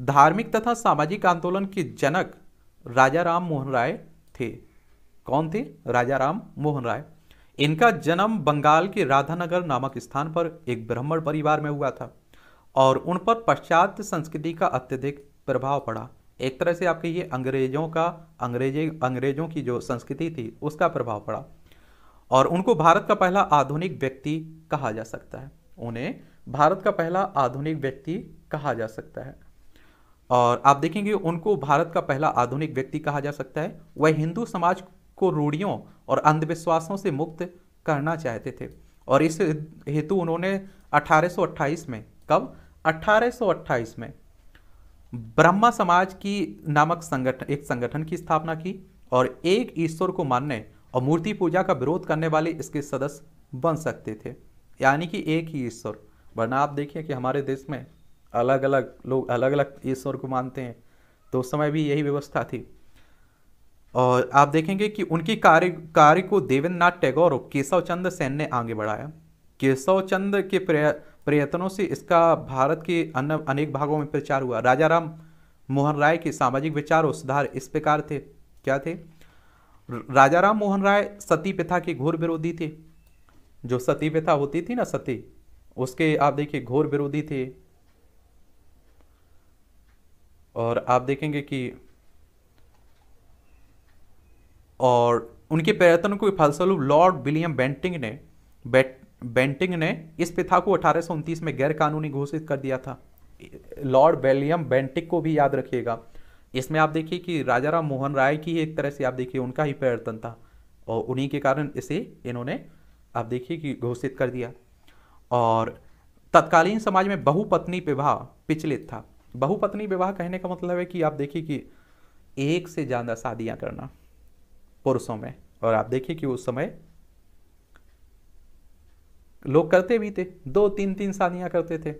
धार्मिक तथा सामाजिक आंदोलन के जनक राजा राम मोहन राय थे कौन थे राजा राम मोहन राय इनका जन्म बंगाल के राधानगर नामक स्थान पर एक ब्राह्मण परिवार में हुआ था और उन पर पश्चात संस्कृति का अत्यधिक प्रभाव पड़ा एक तरह से आपके ये अंग्रेजों का अंग्रेजी अंग्रेजों की जो संस्कृति थी उसका प्रभाव पड़ा और उनको भारत का पहला आधुनिक व्यक्ति कहा जा सकता है उन्हें भारत का पहला आधुनिक व्यक्ति कहा जा सकता है और आप देखेंगे उनको भारत का पहला आधुनिक व्यक्ति कहा जा सकता है वह हिंदू समाज को रूढ़ियों और अंधविश्वासों से मुक्त करना चाहते थे और इस हेतु उन्होंने 1828 में कब 1828 में ब्रह्मा समाज की नामक संगठन एक संगठन की स्थापना की और एक ईश्वर को मानने और मूर्ति पूजा का विरोध करने वाले इसके सदस्य बन सकते थे यानी कि एक ही ईश्वर वरना आप देखिए कि हमारे देश में अलग अलग लोग अलग अलग ईश्वर को मानते हैं तो उस समय भी यही व्यवस्था थी और आप देखेंगे कि उनकी कार्य कार्य को देवेंद्र नाथ टैगोर और केशव चंद सेन ने आगे बढ़ाया केशव चंद के प्रयत्नों से इसका भारत के अन्य अनेक भागों में प्रचार हुआ राजा राम मोहन राय के सामाजिक विचार और सुधार इस प्रकार थे क्या थे राजा राम मोहन राय सती प्रथा के घोर विरोधी थे जो सती प्रथा होती थी ना सती उसके आप देखिए घोर विरोधी थे और आप देखेंगे कि और उनके प्रयत्न के फलस्वरूप लॉर्ड विलियम बेंटिंग ने बेट बेंटिंग ने इस प्रथा को अठारह में गैरकानूनी घोषित कर दिया था लॉर्ड बेलियम बेंटिक को भी याद रखिएगा इसमें आप देखिए कि राजा राम मोहन राय की एक तरह से आप देखिए उनका ही प्रयत्न था और उन्हीं के कारण इसे इन्होंने आप देखिए कि घोषित कर दिया और तत्कालीन समाज में बहुपत्नी विवाह प्रचलित था बहुपत्नी विवाह कहने का मतलब है कि आप देखिए कि एक से ज़्यादा शादियाँ करना पुरुषों में और आप देखिए कि उस समय लोग करते भी थे दो तीन तीन शादियाँ करते थे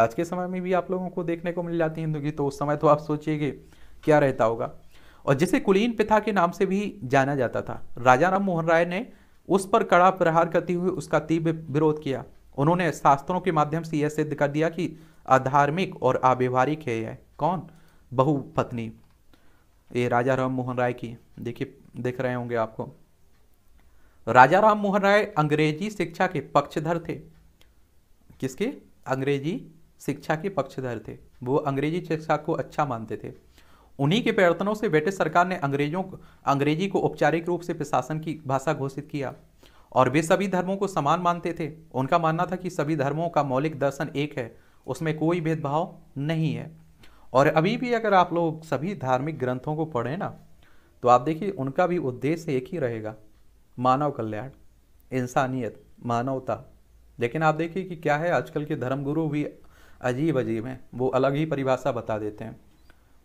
आज के समय में भी आप लोगों को देखने को मिल जाती है हिंदू की तो उस समय तो आप सोचिए क्या रहता होगा और जिसे कुलीन प्रथा के नाम से भी जाना जाता था राजा राम मोहन राय ने उस पर कड़ा प्रहार करते हुए उसका तीव्र विरोध किया उन्होंने शास्त्रों के माध्यम से यह सिद्ध कर दिया कि अधार्मिक और अव्यवहारिक है यह कौन बहुपत्नी ये राजा राम मोहन राय की देखिए देख रहे होंगे आपको राजा राम मोहन राय अंग्रेजी शिक्षा के पक्षधर थे किसके अंग्रेजी शिक्षा के पक्षधर थे वो अंग्रेजी शिक्षा को अच्छा मानते थे उन्हीं के प्रयत्नों से ब्रिटिश सरकार ने अंग्रेजों अंग्रेजी को औपचारिक रूप से प्रशासन की भाषा घोषित किया और वे सभी धर्मों को समान मानते थे उनका मानना था कि सभी धर्मों का मौलिक दर्शन एक है उसमें कोई भेदभाव नहीं है और अभी भी अगर आप लोग सभी धार्मिक ग्रंथों को पढ़ें ना तो आप देखिए उनका भी उद्देश्य एक ही रहेगा मानव कल्याण इंसानियत मानवता लेकिन आप देखिए कि क्या है आजकल के धर्मगुरु भी अजीब अजीब हैं वो अलग ही परिभाषा बता देते हैं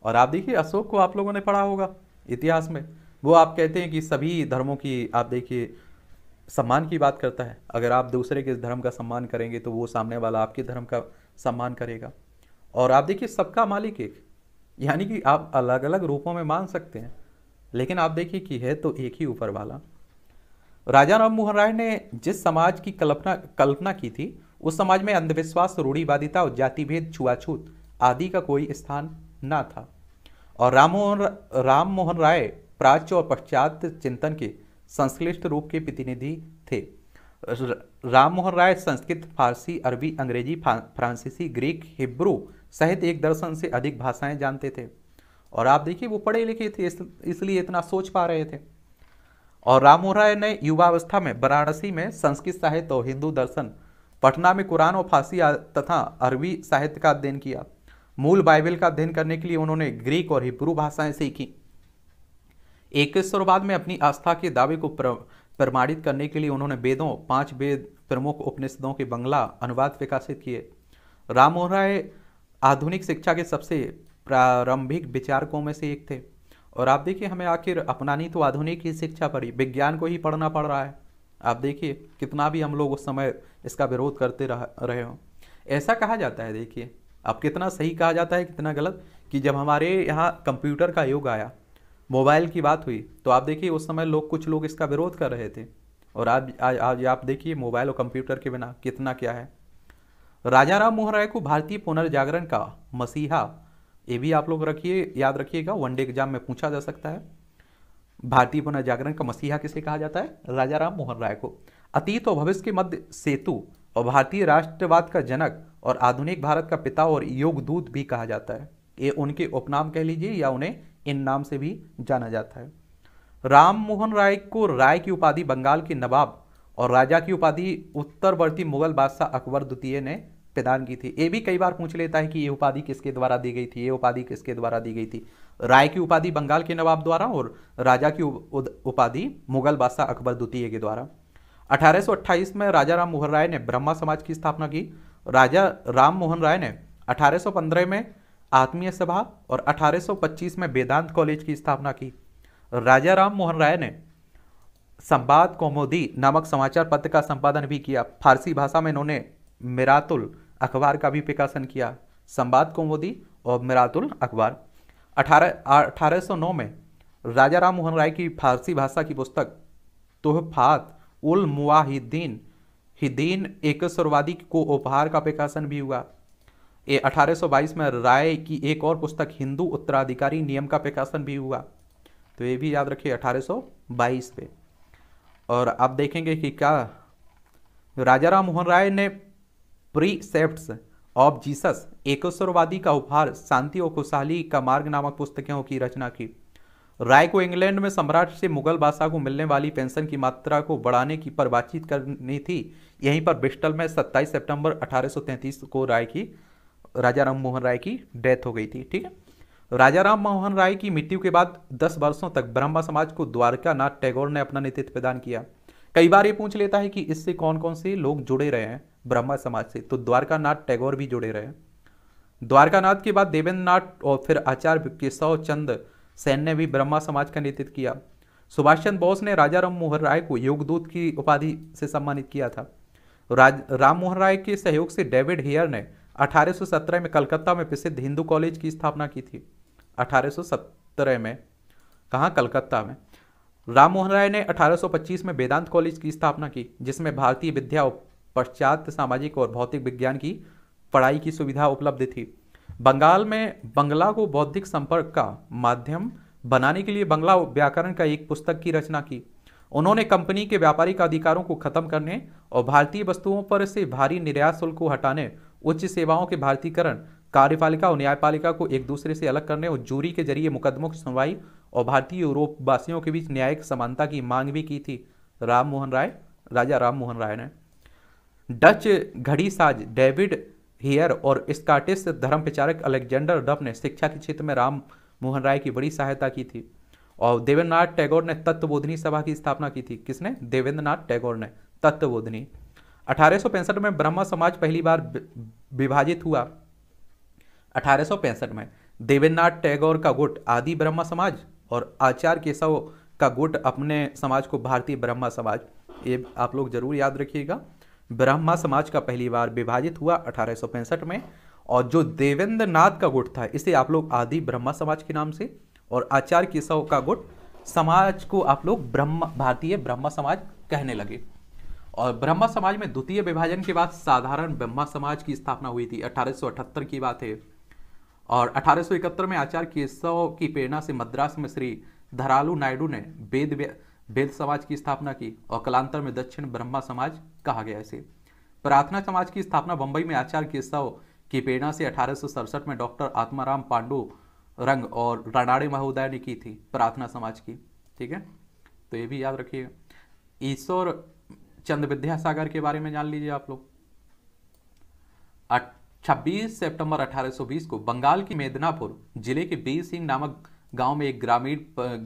और आप देखिए अशोक को आप लोगों ने पढ़ा होगा इतिहास में वो आप कहते हैं कि सभी धर्मों की आप देखिए सम्मान की बात करता है अगर आप दूसरे के धर्म का सम्मान करेंगे तो वो सामने वाला आपके धर्म का सम्मान करेगा और आप देखिए सबका मालिक एक यानी कि आप अलग अलग रूपों में मान सकते हैं लेकिन आप देखिए कि है तो एक ही ऊपर वाला राजा राम मोहन राय ने जिस समाज की कल्पना कल्पना की थी उस समाज में अंधविश्वास रूढ़ीवादिता और जाति भेद छुआछूत आदि का कोई स्थान न था और राम मोहन राम मोहन राय प्राच्य और पश्चात चिंतन के संश्लिष्ट रूप के प्रतिनिधि थे राम मोहन राय संस्कृत फारसी अरबी अंग्रेजी फ्रांसीसी ग्रीक हिब्रू सहित एक दर्शन से अधिक भाषाएं जानते थे और आप देखिए वो पढ़े लिखे थे इस इसलिए इतना सोच पा रहे थे और रामो राय ने युवावस्था में वाराणसी में संस्कृत साहित्य और हिंदू दर्शन पटना में कुरान और फारसी तथा अरबी साहित्य का अध्ययन किया मूल बाइबल का अध्ययन करने के लिए उन्होंने ग्रीक और हिब्रू भाषाएं सीखी बाद में अपनी आस्था के दावे को प्रमाणित करने के लिए उन्होंने वेदों पांच वेद प्रमुख उपनिषदों के बंगला अनुवाद विकसित किए रामोहन राय आधुनिक शिक्षा के सबसे प्रारंभिक विचारकों में से एक थे और आप देखिए हमें आखिर अपनानी तो आधुनिक ही शिक्षा पर ही विज्ञान को ही पढ़ना पड़ रहा है आप देखिए कितना भी हम लोग उस समय इसका विरोध करते रह, रहे हों ऐसा कहा जाता है देखिए अब कितना सही कहा जाता है कितना गलत कि जब हमारे यहाँ कंप्यूटर का युग आया मोबाइल की बात हुई तो आप देखिए उस समय लोग कुछ लोग इसका विरोध कर रहे थे और आज आज आज आप देखिए मोबाइल और कंप्यूटर के बिना कितना क्या है राजा राम मोहन राय को भारतीय पुनर्जागरण का मसीहा ये भी आप लोग रखिए याद रखिएगा वनडे एग्जाम में पूछा जा सकता है भारतीय पुनर्जागरण का मसीहा किसे कहा जाता है राजा राम मोहन राय को अतीत और भविष्य के मध्य सेतु और भारतीय राष्ट्रवाद का जनक और आधुनिक भारत का पिता और योगदूत भी कहा जाता है ये उनके उपनाम कह लीजिए या उन्हें इन नाम से भी जाना जाता है राम मोहन राय को राय की उपाधि बंगाल के नवाब और राजा की उपाधि उत्तरवर्ती मुगल बादशाह अकबर द्वितीय ने प्रदान की थी ये भी कई बार पूछ लेता है कि ये उपाधि किसके द्वारा दी गई थी ये उपाधि किसके द्वारा दी गई थी राय की उपाधि बंगाल के नवाब द्वारा और राजा की उपाधि मुगल बादशाह अकबर द्वितीय के द्वारा 1828 में राजा राम मोहन राय ने ब्रह्मा समाज की स्थापना की राजा राम मोहन राय ने 1815 में आत्मीय सभा और 1825 में वेदांत कॉलेज की स्थापना की राजा राम मोहन राय ने संवाद कौमोदी नामक समाचार पत्र का संपादन भी किया फारसी भाषा में इन्होंने मिरातुल अखबार का भी प्रकाशन किया संवाद कौमुदी और मिरातुल अखबार अठारह अठारह नौ में राजा राम मोहन राय की फारसी भाषा की पुस्तक तोहफात उल मुआहिद्दीन हिदीन एकस्वरवादी को उपहार का प्रकाशन भी हुआ ये 1822 में राय की एक और पुस्तक हिंदू उत्तराधिकारी नियम का प्रकाशन भी हुआ तो ये भी याद रखिए 1822 पे और आप देखेंगे कि क्या राजा राम मोहन राय ने प्रीसेप्ट ऑफ जीसस एकोश्वरवादी का उपहार शांति और खुशहाली का मार्ग नामक पुस्तकों की रचना की राय को इंग्लैंड में सम्राट से मुगल बादशाह को मिलने वाली पेंशन की मात्रा को बढ़ाने की पर बातचीत करनी थी यहीं पर ब्रिस्टल में 27 सितंबर 1833 को राय की राजा राम मोहन राय की डेथ हो गई थी ठीक है राजा राम मोहन राय की मृत्यु के बाद 10 वर्षों तक ब्रह्मा समाज को द्वारका नाथ टैगोर ने अपना नेतृत्व प्रदान किया कई बार ये पूछ लेता है कि इससे कौन कौन से लोग जुड़े रहे हैं ब्रह्मा समाज से तो द्वारकानाथ टैगोर भी जुड़े रहे द्वारकानाथ के बाद देवेंद्र और फिर आचार्य केशव चंद सैन ने भी ब्रह्मा समाज का नेतृत्व किया सुभाष चंद्र बोस ने राजा राम मोहन राय को योगदूत की उपाधि से सम्मानित किया था राज राम मोहन राय के सहयोग से डेविड हेयर ने 1817 में कलकत्ता में प्रसिद्ध हिंदू कॉलेज की स्थापना की थी 1817 में कहाँ कलकत्ता में राम मोहन राय ने 1825 में वेदांत कॉलेज की स्थापना की जिसमें भारतीय विद्या पश्चात सामाजिक और भौतिक विज्ञान की पढ़ाई की सुविधा उपलब्ध थी बंगाल में बंगला को बौद्धिक संपर्क का माध्यम बनाने के लिए बंगला व्याकरण का एक पुस्तक की रचना की उन्होंने कंपनी के व्यापारिक अधिकारों को खत्म करने और भारतीय वस्तुओं पर से भारी निर्यात शुल्क को हटाने उच्च सेवाओं के भारतीकरण कार्यपालिका और न्यायपालिका को एक दूसरे से अलग करने और जूरी के जरिए मुकदमों की सुनवाई और भारतीय यूरोप वासियों के बीच न्यायिक समानता की मांग भी की थी राम मोहन राय राजा राम मोहन राय ने डच घड़ीसाज डेविड हियर और स्काटिश धर्म प्रचारक अलेक्जेंडर डब ने शिक्षा के क्षेत्र में राम मोहन राय की बड़ी सहायता की थी और देवेंद्र नाथ टैगोर ने तत्वबोधनी सभा की स्थापना की थी किसने देवेंद्रनाथ टैगोर ने तत्वबोधनी अठारह में ब्रह्मा समाज पहली बार विभाजित हुआ अठारह में देवेंद्रनाथ टैगोर का गुट आदि ब्रह्मा समाज और आचार्य केशव का गुट अपने समाज को भारतीय ब्रह्मा समाज ये आप लोग जरूर याद रखिएगा ब्रह्मा समाज का पहली बार विभाजित हुआ अठारह में और जो देवेंद्र नाथ का गुट था इसे आप लोग आदि ब्रह्मा समाज के नाम से और आचार्य केशव का गुट समाज को आप लोग ब्रह्म भारतीय ब्रह्मा समाज कहने लगे और ब्रह्मा समाज में द्वितीय विभाजन के बाद साधारण ब्रह्मा समाज की स्थापना हुई थी 1878 की बात है और 1871 में आचार्य केशव की प्रेरणा से मद्रास में श्री धरालू नायडू ने वेद वेद समाज की स्थापना की और कलांतर में दक्षिण ब्रह्मा समाज कहा गया इसे प्रार्थना समाज की स्थापना बंबई में आचार्य केशव की प्रेरणा से अठारह में डॉक्टर आत्माराम पांडु रंग और राणाड़े महोदय ने की थी प्रार्थना समाज की ठीक है तो ये भी याद रखिए ईश्वर चंद विद्यासागर के बारे में जान लीजिए आप लोग 26 सितंबर 1820 को बंगाल के मेदनापुर जिले के बी सिंह नामक गांव में एक ग्रामीण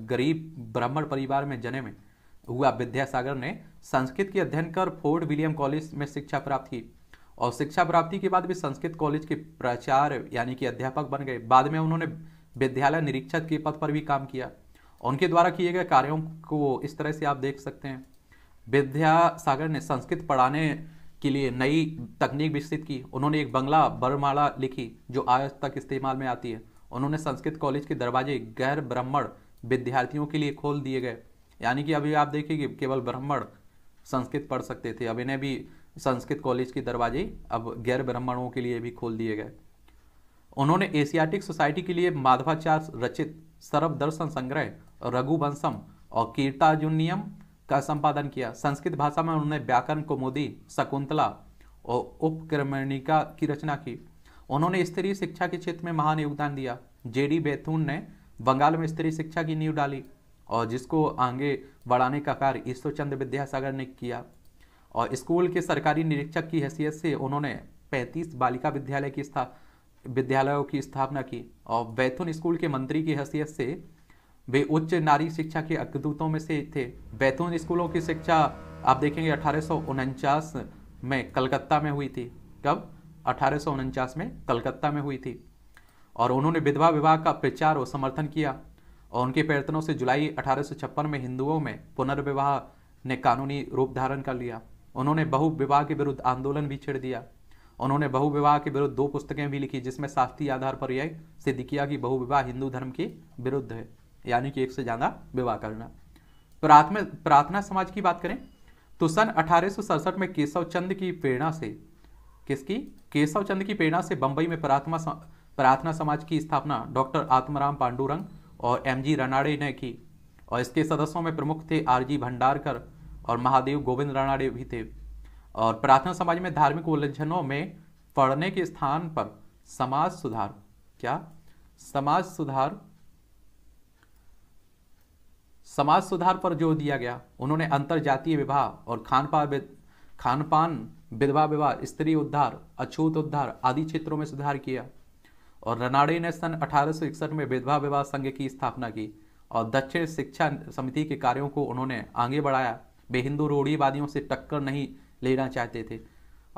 गरीब ब्राह्मण परिवार में जन्म हुआ विद्यासागर ने संस्कृत के अध्ययन कर फोर्ड विलियम कॉलेज में शिक्षा प्राप्त की और शिक्षा प्राप्ति के बाद भी संस्कृत कॉलेज के प्रचार यानी कि अध्यापक बन गए बाद में उन्होंने विद्यालय निरीक्षक के पद पर भी काम किया उनके द्वारा किए गए कार्यों को इस तरह से आप देख सकते हैं विद्यासागर ने संस्कृत पढ़ाने के लिए नई तकनीक विकसित की उन्होंने एक बंगला बरमाला लिखी जो आज तक इस्तेमाल में आती है उन्होंने संस्कृत कॉलेज के दरवाजे गैर ब्राह्मण विद्यार्थियों के लिए खोल दिए गए यानी कि अभी आप देखिए कि केवल ब्राह्मण संस्कृत पढ़ सकते थे अब इन्हें भी संस्कृत कॉलेज के दरवाजे अब गैर ब्राह्मणों के लिए भी खोल दिए गए उन्होंने एशियाटिक सोसाइटी के लिए माधवाचार्य रचित सर्व दर्शन संग्रह रघुवंशम और कीर्ताजुनियम का संपादन किया संस्कृत भाषा में उन्होंने व्याकरण मोदी शकुंतला और उपक्रमणिका की रचना की उन्होंने स्त्री शिक्षा के क्षेत्र में महान योगदान दिया जे डी बैथून ने बंगाल में स्त्री शिक्षा की नींव डाली और जिसको आगे बढ़ाने का कार्य ईश्वरचंद विद्यासागर ने किया और स्कूल के सरकारी निरीक्षक की हैसियत से उन्होंने 35 बालिका विद्यालय की स्था विद्यालयों की स्थापना की और बैथुन स्कूल के मंत्री की हैसियत से वे उच्च नारी शिक्षा के अग्रदूतों में से थे बैथुन स्कूलों की शिक्षा आप देखेंगे अठारह में कलकत्ता में हुई थी कब अठारह में कलकत्ता में हुई थी और उन्होंने विधवा विवाह का प्रचार और समर्थन किया और उनके प्रयत्नों से जुलाई अठारह में हिंदुओं में पुनर्विवाह ने कानूनी रूप धारण कर लिया उन्होंने बहुविवाह के विरुद्ध आंदोलन भी छेड़ दिया उन्होंने बहुविवाह के विरुद्ध दो पुस्तकें भी लिखी जिसमें शास्त्रीय आधार पर यह सिद्ध किया कि बहुविवाह हिंदू धर्म के विरुद्ध है यानी कि एक से ज़्यादा विवाह करना प्रार्थना प्रार्थना समाज की बात करें तो सन अठारह में केशव चंद की प्रेरणा से किसकी केशव चंद की प्रेरणा से बंबई में प्रार्थना प्रार्थना समाज की स्थापना डॉक्टर आत्माराम पांडुरंग और एम जी रनाड़े ने की और इसके सदस्यों में प्रमुख थे आर जी भंडारकर और महादेव गोविंद रनाड़े भी थे और प्रार्थना समाज में धार्मिक उल्लंघनों में पढ़ने के स्थान पर समाज सुधार क्या समाज सुधार समाज सुधार पर जोर दिया गया उन्होंने अंतर जातीय विवाह और खानपान खानपान विधवा विवाह स्त्री उद्धार अछूत उद्धार आदि क्षेत्रों में सुधार किया और रनाडे ने सन अठारह में विधवा विवाह संघ की स्थापना की और दक्षिण शिक्षा समिति के कार्यों को उन्होंने आगे बढ़ाया वे हिंदू रूढ़ीवादियों से टक्कर नहीं लेना चाहते थे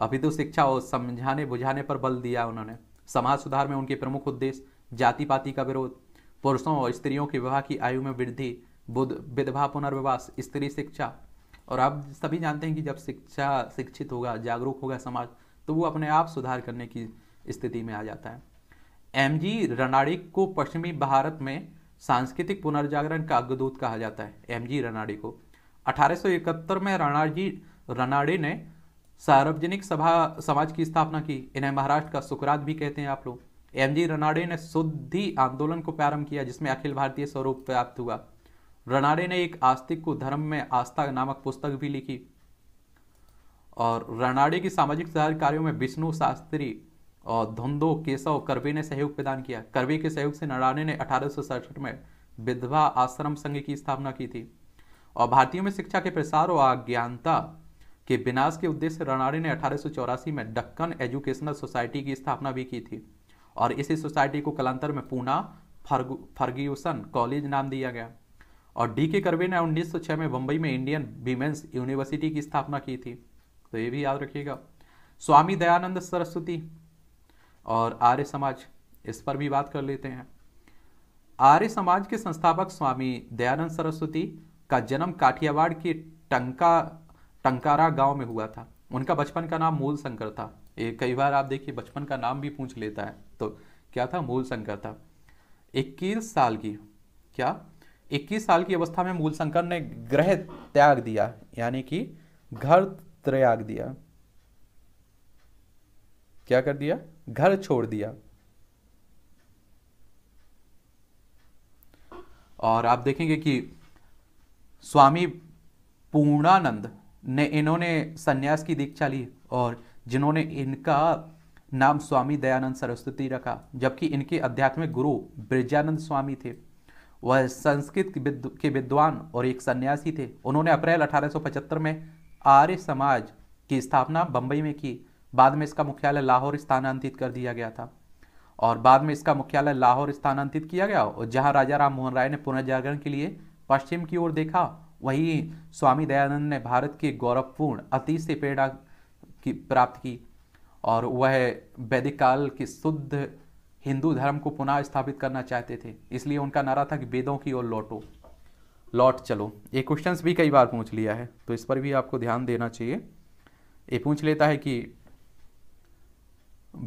अभी तो शिक्षा और समझाने बुझाने पर बल दिया उन्होंने समाज सुधार में उनके प्रमुख उद्देश्य जाति पाति का विरोध पुरुषों और स्त्रियों के विवाह की आयु में वृद्धि बुद्ध विधवा पुनर्विवास स्त्री शिक्षा और आप सभी जानते हैं कि जब शिक्षा शिक्षित होगा जागरूक होगा समाज तो वो अपने आप सुधार करने की स्थिति में आ जाता है एम जी रनाड़िक को पश्चिमी भारत में सांस्कृतिक पुनर्जागरण का अग्रदूत कहा जाता है एम जी रनाड़ी को 1871 में रणाजी रनाड़े ने सार्वजनिक सभा समाज की स्थापना की इन्हें महाराष्ट्र का सुकरात भी कहते हैं आप लोग एम जी रनाड़े ने शुद्धि आंदोलन को प्रारंभ किया जिसमें अखिल भारतीय स्वरूप प्राप्त हुआ रनाडे ने एक आस्तिक को धर्म में आस्था नामक पुस्तक भी लिखी और रनाडे की सामाजिक सुधार कार्यों में विष्णु शास्त्री और धुंदो केशव करवे ने सहयोग प्रदान किया करवे के सहयोग से नराने ने अठारह में विधवा आश्रम संघ की स्थापना की थी और भारतीयों में शिक्षा के प्रसार और अज्ञानता के विनाश के उद्देश्य से ने अठारह में डक्कन एजुकेशनल सोसाइटी की स्थापना भी की थी और इसी सोसाइटी को कलांतर में पूना फर्ग फर्ग्यूसन कॉलेज नाम दिया गया और डी के करवे ने 1906 में बंबई में इंडियन वीमेंस यूनिवर्सिटी की स्थापना की थी तो ये भी याद रखिएगा स्वामी दयानंद सरस्वती और आर्य समाज इस पर भी बात कर लेते हैं आर्य समाज के संस्थापक स्वामी दयानंद सरस्वती का जन्म काठियावाड़ के टंका टंकारा गांव में हुआ था उनका बचपन का नाम मूल शंकर था ये कई बार आप देखिए बचपन का नाम भी पूछ लेता है तो क्या था मूल शंकर था इक्कीस साल की क्या 21 साल की अवस्था में मूल शंकर ने ग्रह त्याग दिया यानी कि घर त्याग दिया क्या कर दिया घर छोड़ दिया और आप देखेंगे कि स्वामी पूर्णानंद ने इन्होंने सन्यास की दीक्षा ली और जिन्होंने इनका नाम स्वामी दयानंद सरस्वती रखा जबकि इनके आध्यात्मिक गुरु ब्रजानंद स्वामी थे वह संस्कृत के विद्वान और एक सन्यासी थे उन्होंने अप्रैल 1875 में आर्य समाज की स्थापना बम्बई में की बाद में इसका मुख्यालय लाहौर स्थानांतरित कर दिया गया था और बाद में इसका मुख्यालय लाहौर स्थानांतरित किया गया और जहाँ राजा राम मोहन राय ने पुनर्जागरण के लिए पश्चिम की ओर देखा वहीं स्वामी दयानंद ने भारत के गौरवपूर्ण अति से प्रेरणा की प्राप्त की और वह वैदिक काल की शुद्ध हिंदू धर्म को पुनः स्थापित करना चाहते थे इसलिए उनका नारा था कि वेदों की ओर लौटो लौट चलो ये क्वेश्चंस भी कई बार पूछ लिया है तो इस पर भी आपको ध्यान देना चाहिए ये पूछ लेता है कि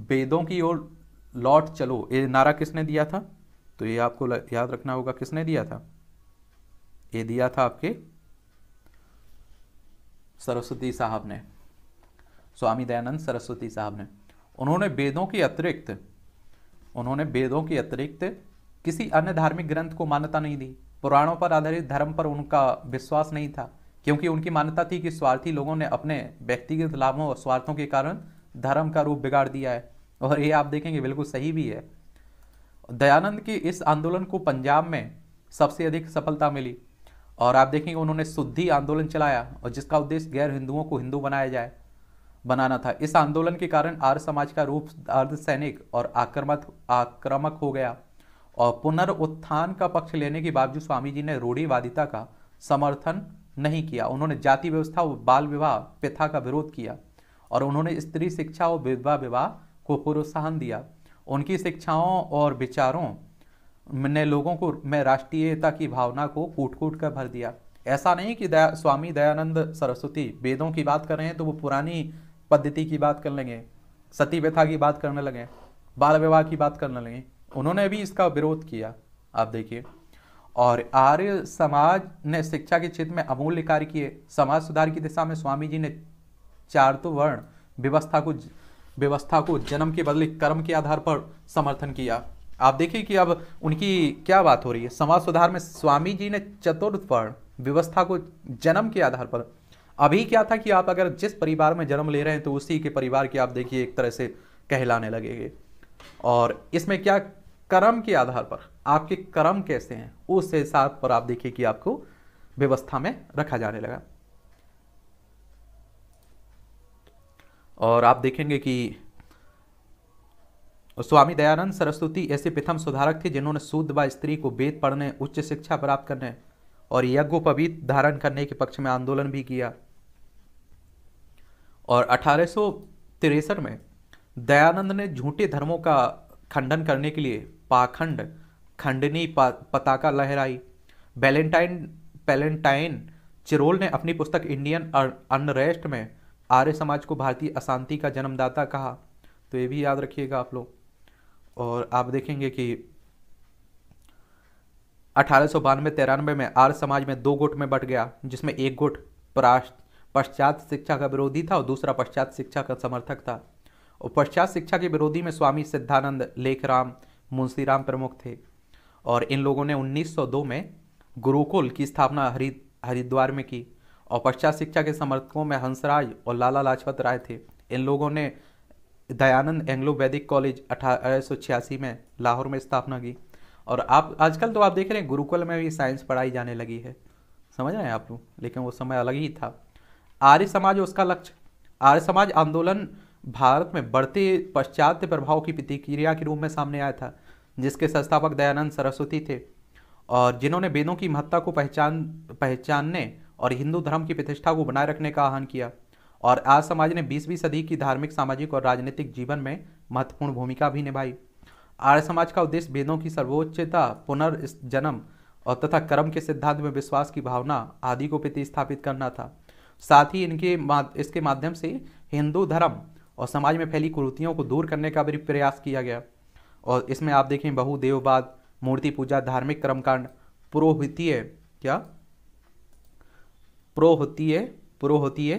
वेदों की ओर लौट चलो ये नारा किसने दिया था तो ये आपको याद रखना होगा किसने दिया था ये दिया था आपके सरस्वती साहब ने स्वामी दयानंद सरस्वती साहब ने उन्होंने वेदों के अतिरिक्त उन्होंने वेदों के अतिरिक्त किसी अन्य धार्मिक ग्रंथ को मान्यता नहीं दी पुराणों पर आधारित धर्म पर उनका विश्वास नहीं था क्योंकि उनकी मान्यता थी कि स्वार्थी लोगों ने अपने व्यक्तिगत लाभों और स्वार्थों के कारण धर्म का रूप बिगाड़ दिया है और ये आप देखेंगे बिल्कुल सही भी है दयानंद के इस आंदोलन को पंजाब में सबसे अधिक सफलता मिली और आप देखेंगे उन्होंने शुद्धि आंदोलन चलाया और जिसका उद्देश्य गैर हिंदुओं को हिंदू बनाया जाए बनाना था इस आंदोलन के कारण आर्य समाज का रूप अर्धसैनिक और आक्रमक आक्रामक हो गया और पुनरुत्थान का पक्ष लेने के बावजूद स्वामी जी ने रूढ़ीवादिता का समर्थन नहीं किया उन्होंने जाति व्यवस्था और बाल विवाह प्रथा का विरोध किया और उन्होंने स्त्री शिक्षा और विधवा विवाह को प्रोत्साहन दिया उनकी शिक्षाओं और विचारों ने लोगों को में राष्ट्रीयता की भावना को कूट कूट कर भर दिया ऐसा नहीं कि दया, स्वामी दयानंद सरस्वती वेदों की बात कर रहे हैं तो वो पुरानी पद्धति की बात करने लगे सती व्यथा की बात करने लगे बाल विवाह की बात करने लगे उन्होंने भी इसका विरोध किया आप देखिए और आर्य समाज ने शिक्षा के क्षेत्र में अमूल्य कार्य किए समाज सुधार की दिशा में स्वामी जी ने तो वर्ण व्यवस्था को व्यवस्था को जन्म के बदले कर्म के आधार पर समर्थन किया आप देखिए कि अब उनकी क्या बात हो रही है समाज सुधार में स्वामी जी ने चतुर्थ वर्ण व्यवस्था को जन्म के आधार पर अभी क्या था कि आप अगर जिस परिवार में जन्म ले रहे हैं तो उसी के परिवार के आप देखिए एक तरह से कहलाने लगेंगे और इसमें क्या कर्म के आधार पर आपके कर्म कैसे हैं उस हिसाब पर आप देखिए कि आपको व्यवस्था में रखा जाने लगा और आप देखेंगे कि स्वामी दयानंद सरस्वती ऐसे प्रथम सुधारक थे जिन्होंने शुद्ध व स्त्री को वेद पढ़ने उच्च शिक्षा प्राप्त करने और यज्ञोपवीत धारण करने के पक्ष में आंदोलन भी किया और अठारह में दयानंद ने झूठे धर्मों का खंडन करने के लिए पाखंड खंडनी पताका लहराई बैलेंटाइन पैलेंटाइन चिरोल ने अपनी पुस्तक इंडियन अनरेस्ट में आर्य समाज को भारतीय अशांति का जन्मदाता कहा तो ये भी याद रखिएगा आप लोग और आप देखेंगे कि अठारह सौ बानवे तिरानवे में आर्य समाज में दो गुट में बट गया जिसमें एक गुट पराष्ट्र पश्चात शिक्षा का विरोधी था और दूसरा पश्चात शिक्षा का समर्थक था और पश्चात शिक्षा के विरोधी में स्वामी सिद्धानंद लेखराम मुंशीराम प्रमुख थे और इन लोगों ने 1902 में गुरुकुल की स्थापना हरि हरिद्वार में की और पश्चात शिक्षा के समर्थकों में हंसराज और लाला लाजपत राय थे इन लोगों ने दयानंद एंग्लो वैदिक कॉलेज अठारह में लाहौर में स्थापना की और आप आजकल तो आप देख रहे हैं गुरुकुल में भी साइंस पढ़ाई जाने लगी है समझ रहे हैं आप लोग लेकिन वो समय अलग ही था आर्य समाज उसका लक्ष्य आर्य समाज आंदोलन भारत में बढ़ते पश्चात प्रभाव की प्रतिक्रिया के रूप में सामने आया था जिसके संस्थापक दयानंद सरस्वती थे और जिन्होंने वेदों की महत्ता को पहचान पहचानने और हिंदू धर्म की प्रतिष्ठा को बनाए रखने का आह्वान किया और आज समाज ने बीसवीं सदी की धार्मिक सामाजिक और राजनीतिक जीवन में महत्वपूर्ण भूमिका भी निभाई आर्य समाज का उद्देश्य वेदों की सर्वोच्चता पुनर्जन्म और तथा कर्म के सिद्धांत में विश्वास की भावना आदि को प्रतिस्थापित करना था साथ ही इनके इसके माध्यम से हिंदू धर्म और समाज में फैली कुरुतियों को दूर करने का भी प्रयास किया गया और इसमें आप देखें बहुदेववाद मूर्ति पूजा धार्मिक कर्मकांड पुरोहितीय क्या प्रोहितीय पुरोहितीय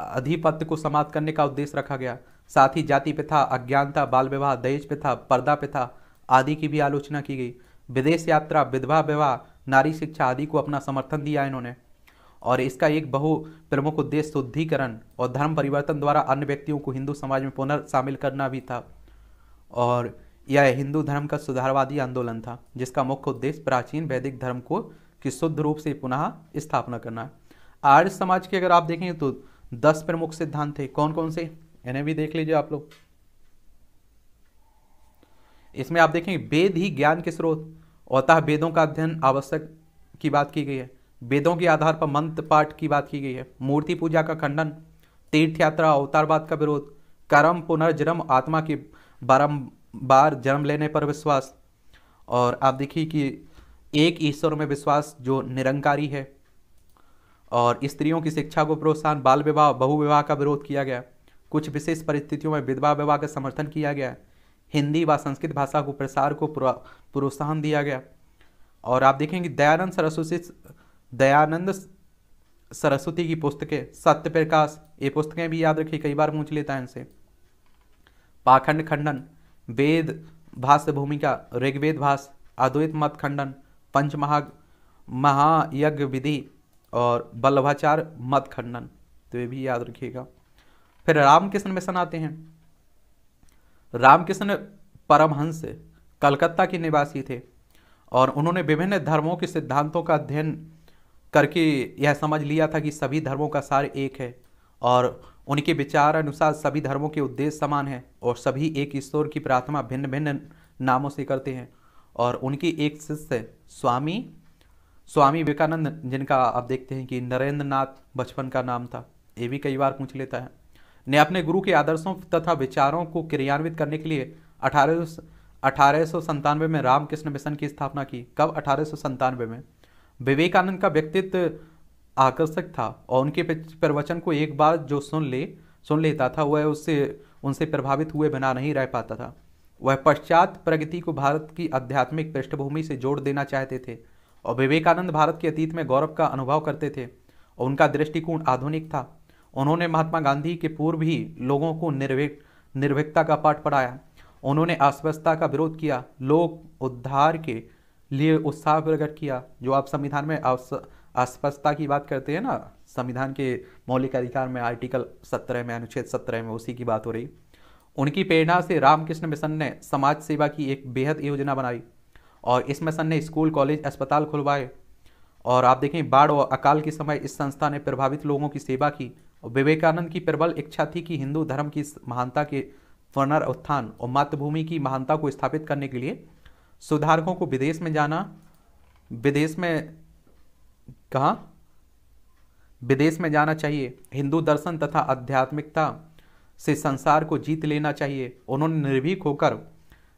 अधिपत्य को समाप्त करने का उद्देश्य रखा गया साथ ही जाति प्रथा अज्ञानता बाल विवाह दहेज प्रथा पर्दा प्रथा आदि की भी आलोचना की गई विदेश यात्रा विधवा विवाह नारी शिक्षा आदि को अपना समर्थन दिया इन्होंने और इसका एक बहु प्रमुख उद्देश्य शुद्धिकरण और धर्म परिवर्तन द्वारा अन्य व्यक्तियों को हिंदू समाज में पुनः शामिल करना भी था और यह हिंदू धर्म का सुधारवादी आंदोलन था जिसका मुख्य उद्देश्य प्राचीन वैदिक धर्म को कि शुद्ध रूप से पुनः स्थापना करना है आर्य समाज के अगर आप देखें तो दस प्रमुख सिद्धांत थे कौन कौन से इन्हें भी देख लीजिए आप लोग इसमें आप देखेंगे वेद ही ज्ञान के स्रोत अतः वेदों का अध्ययन आवश्यक की बात की गई है वेदों के आधार पर मंत्र पाठ की बात की गई है मूर्ति पूजा का खंडन तीर्थ यात्रा अवतारवाद का विरोध कर्म पुनर्जन्म आत्मा की बारंबार जन्म लेने पर विश्वास और आप देखिए कि एक ईश्वर में विश्वास जो निरंकारी है और स्त्रियों की शिक्षा को प्रोत्साहन बाल विवाह बहुविवाह का विरोध किया गया कुछ विशेष परिस्थितियों में विधवा विवाह का समर्थन किया गया हिंदी व संस्कृत भाषा को प्रसार को प्रोत्साहन दिया गया और आप देखेंगे दयानंद सरस्वती दयानंद सरस्वती की पुस्तकें सत्य प्रकाश ये पुस्तकें भी याद रखिए कई बार पूछ लेता है इनसे पाखंड खंडन वेद भाष्य भूमिका ऋग्वेद भाष अद्वैत मत खंडन पंच महा महायज्ञ विधि और बल्लभाचार मत खंडन तो ये भी याद रखिएगा फिर रामकृष्ण मिशन आते हैं रामकृष्ण परमहंस कलकत्ता के निवासी थे और उन्होंने विभिन्न धर्मों के सिद्धांतों का अध्ययन करके यह समझ लिया था कि सभी धर्मों का सार एक है और उनके विचार अनुसार सभी धर्मों के उद्देश्य समान हैं और सभी एक ईश्वर की प्रार्थना भिन्न भिन्न नामों से करते हैं और उनके एक शिष्य स्वामी स्वामी विवेकानंद जिनका आप देखते हैं कि नरेंद्र नाथ बचपन का नाम था ये भी कई बार पूछ लेता है ने अपने गुरु के आदर्शों तथा विचारों को क्रियान्वित करने के लिए अठारह अठारह में रामकृष्ण मिशन की स्थापना की कब अठारह में विवेकानंद का व्यक्तित्व आकर्षक था और उनके प्रवचन को एक बार जो सुन ले सुन लेता था वह उससे उनसे प्रभावित हुए बिना नहीं रह पाता था वह पश्चात प्रगति को भारत की आध्यात्मिक पृष्ठभूमि से जोड़ देना चाहते थे और विवेकानंद भारत के अतीत में गौरव का अनुभव करते थे और उनका दृष्टिकोण आधुनिक था उन्होंने महात्मा गांधी के पूर्व ही लोगों को निर्भिक निर्भिकता का पाठ पढ़ाया उन्होंने अस्वस्थता का विरोध किया लोक उद्धार के लिए उत्साह प्रकट किया जो आप संविधान में अस्पष्टता की बात करते हैं ना संविधान के मौलिक अधिकार में आर्टिकल सत्रह में अनुच्छेद सत्रह में उसी की बात हो रही उनकी प्रेरणा से रामकृष्ण मिशन ने समाज सेवा की एक बेहद योजना बनाई और इस मिशन ने स्कूल कॉलेज अस्पताल खुलवाए और आप देखें बाढ़ और अकाल के समय इस संस्था ने प्रभावित लोगों की सेवा की और विवेकानंद की प्रबल इच्छा थी कि हिंदू धर्म की महानता के पुनर्उत्थान और मातृभूमि की महानता को स्थापित करने के लिए सुधारकों को विदेश में जाना विदेश में कहा विदेश में जाना चाहिए हिंदू दर्शन तथा आध्यात्मिकता से संसार को जीत लेना चाहिए उन्होंने निर्भीक होकर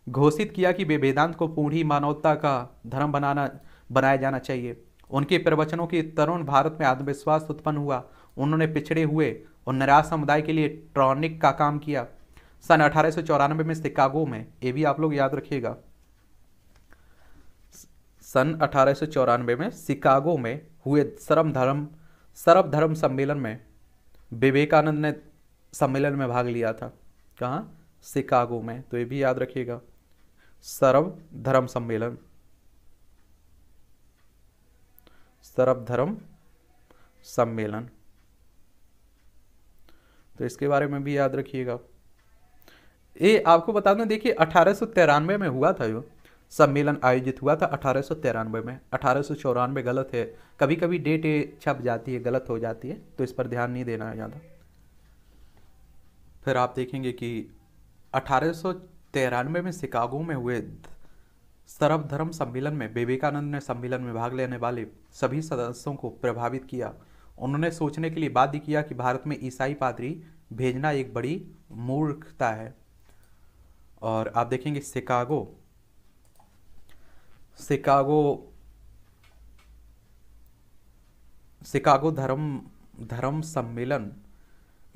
घोषित किया कि वे वेदांत को पूरी मानवता का धर्म बनाना बनाया जाना चाहिए उनके प्रवचनों के तरुण भारत में आत्मविश्वास उत्पन्न हुआ उन्होंने पिछड़े हुए और निराश समुदाय के लिए ट्रॉनिक का काम किया सन अठारह में शिकागो में ये भी आप लोग याद रखिएगा सन अठारह में शिकागो में हुए सर्व धर्म सर्व धर्म सम्मेलन में विवेकानंद ने सम्मेलन में भाग लिया था कहाँ शिकागो में तो ये भी याद रखिएगा सर्व धर्म सम्मेलन सर्व धर्म सम्मेलन तो इसके बारे में भी याद रखिएगा ये आपको बता दें देखिए अठारह में हुआ था यो सम्मेलन आयोजित हुआ था अठारह में अठारह गलत है कभी कभी डेट छप जाती है गलत हो जाती है तो इस पर ध्यान नहीं देना ज़्यादा फिर आप देखेंगे कि अठारह में शिकागो में हुए सर्वधर्म सम्मेलन में विवेकानंद ने सम्मेलन में भाग लेने वाले सभी सदस्यों को प्रभावित किया उन्होंने सोचने के लिए बाध्य किया कि भारत में ईसाई पादरी भेजना एक बड़ी मूर्खता है और आप देखेंगे शिकागो शिकागो शिकागो धर्म धर्म सम्मेलन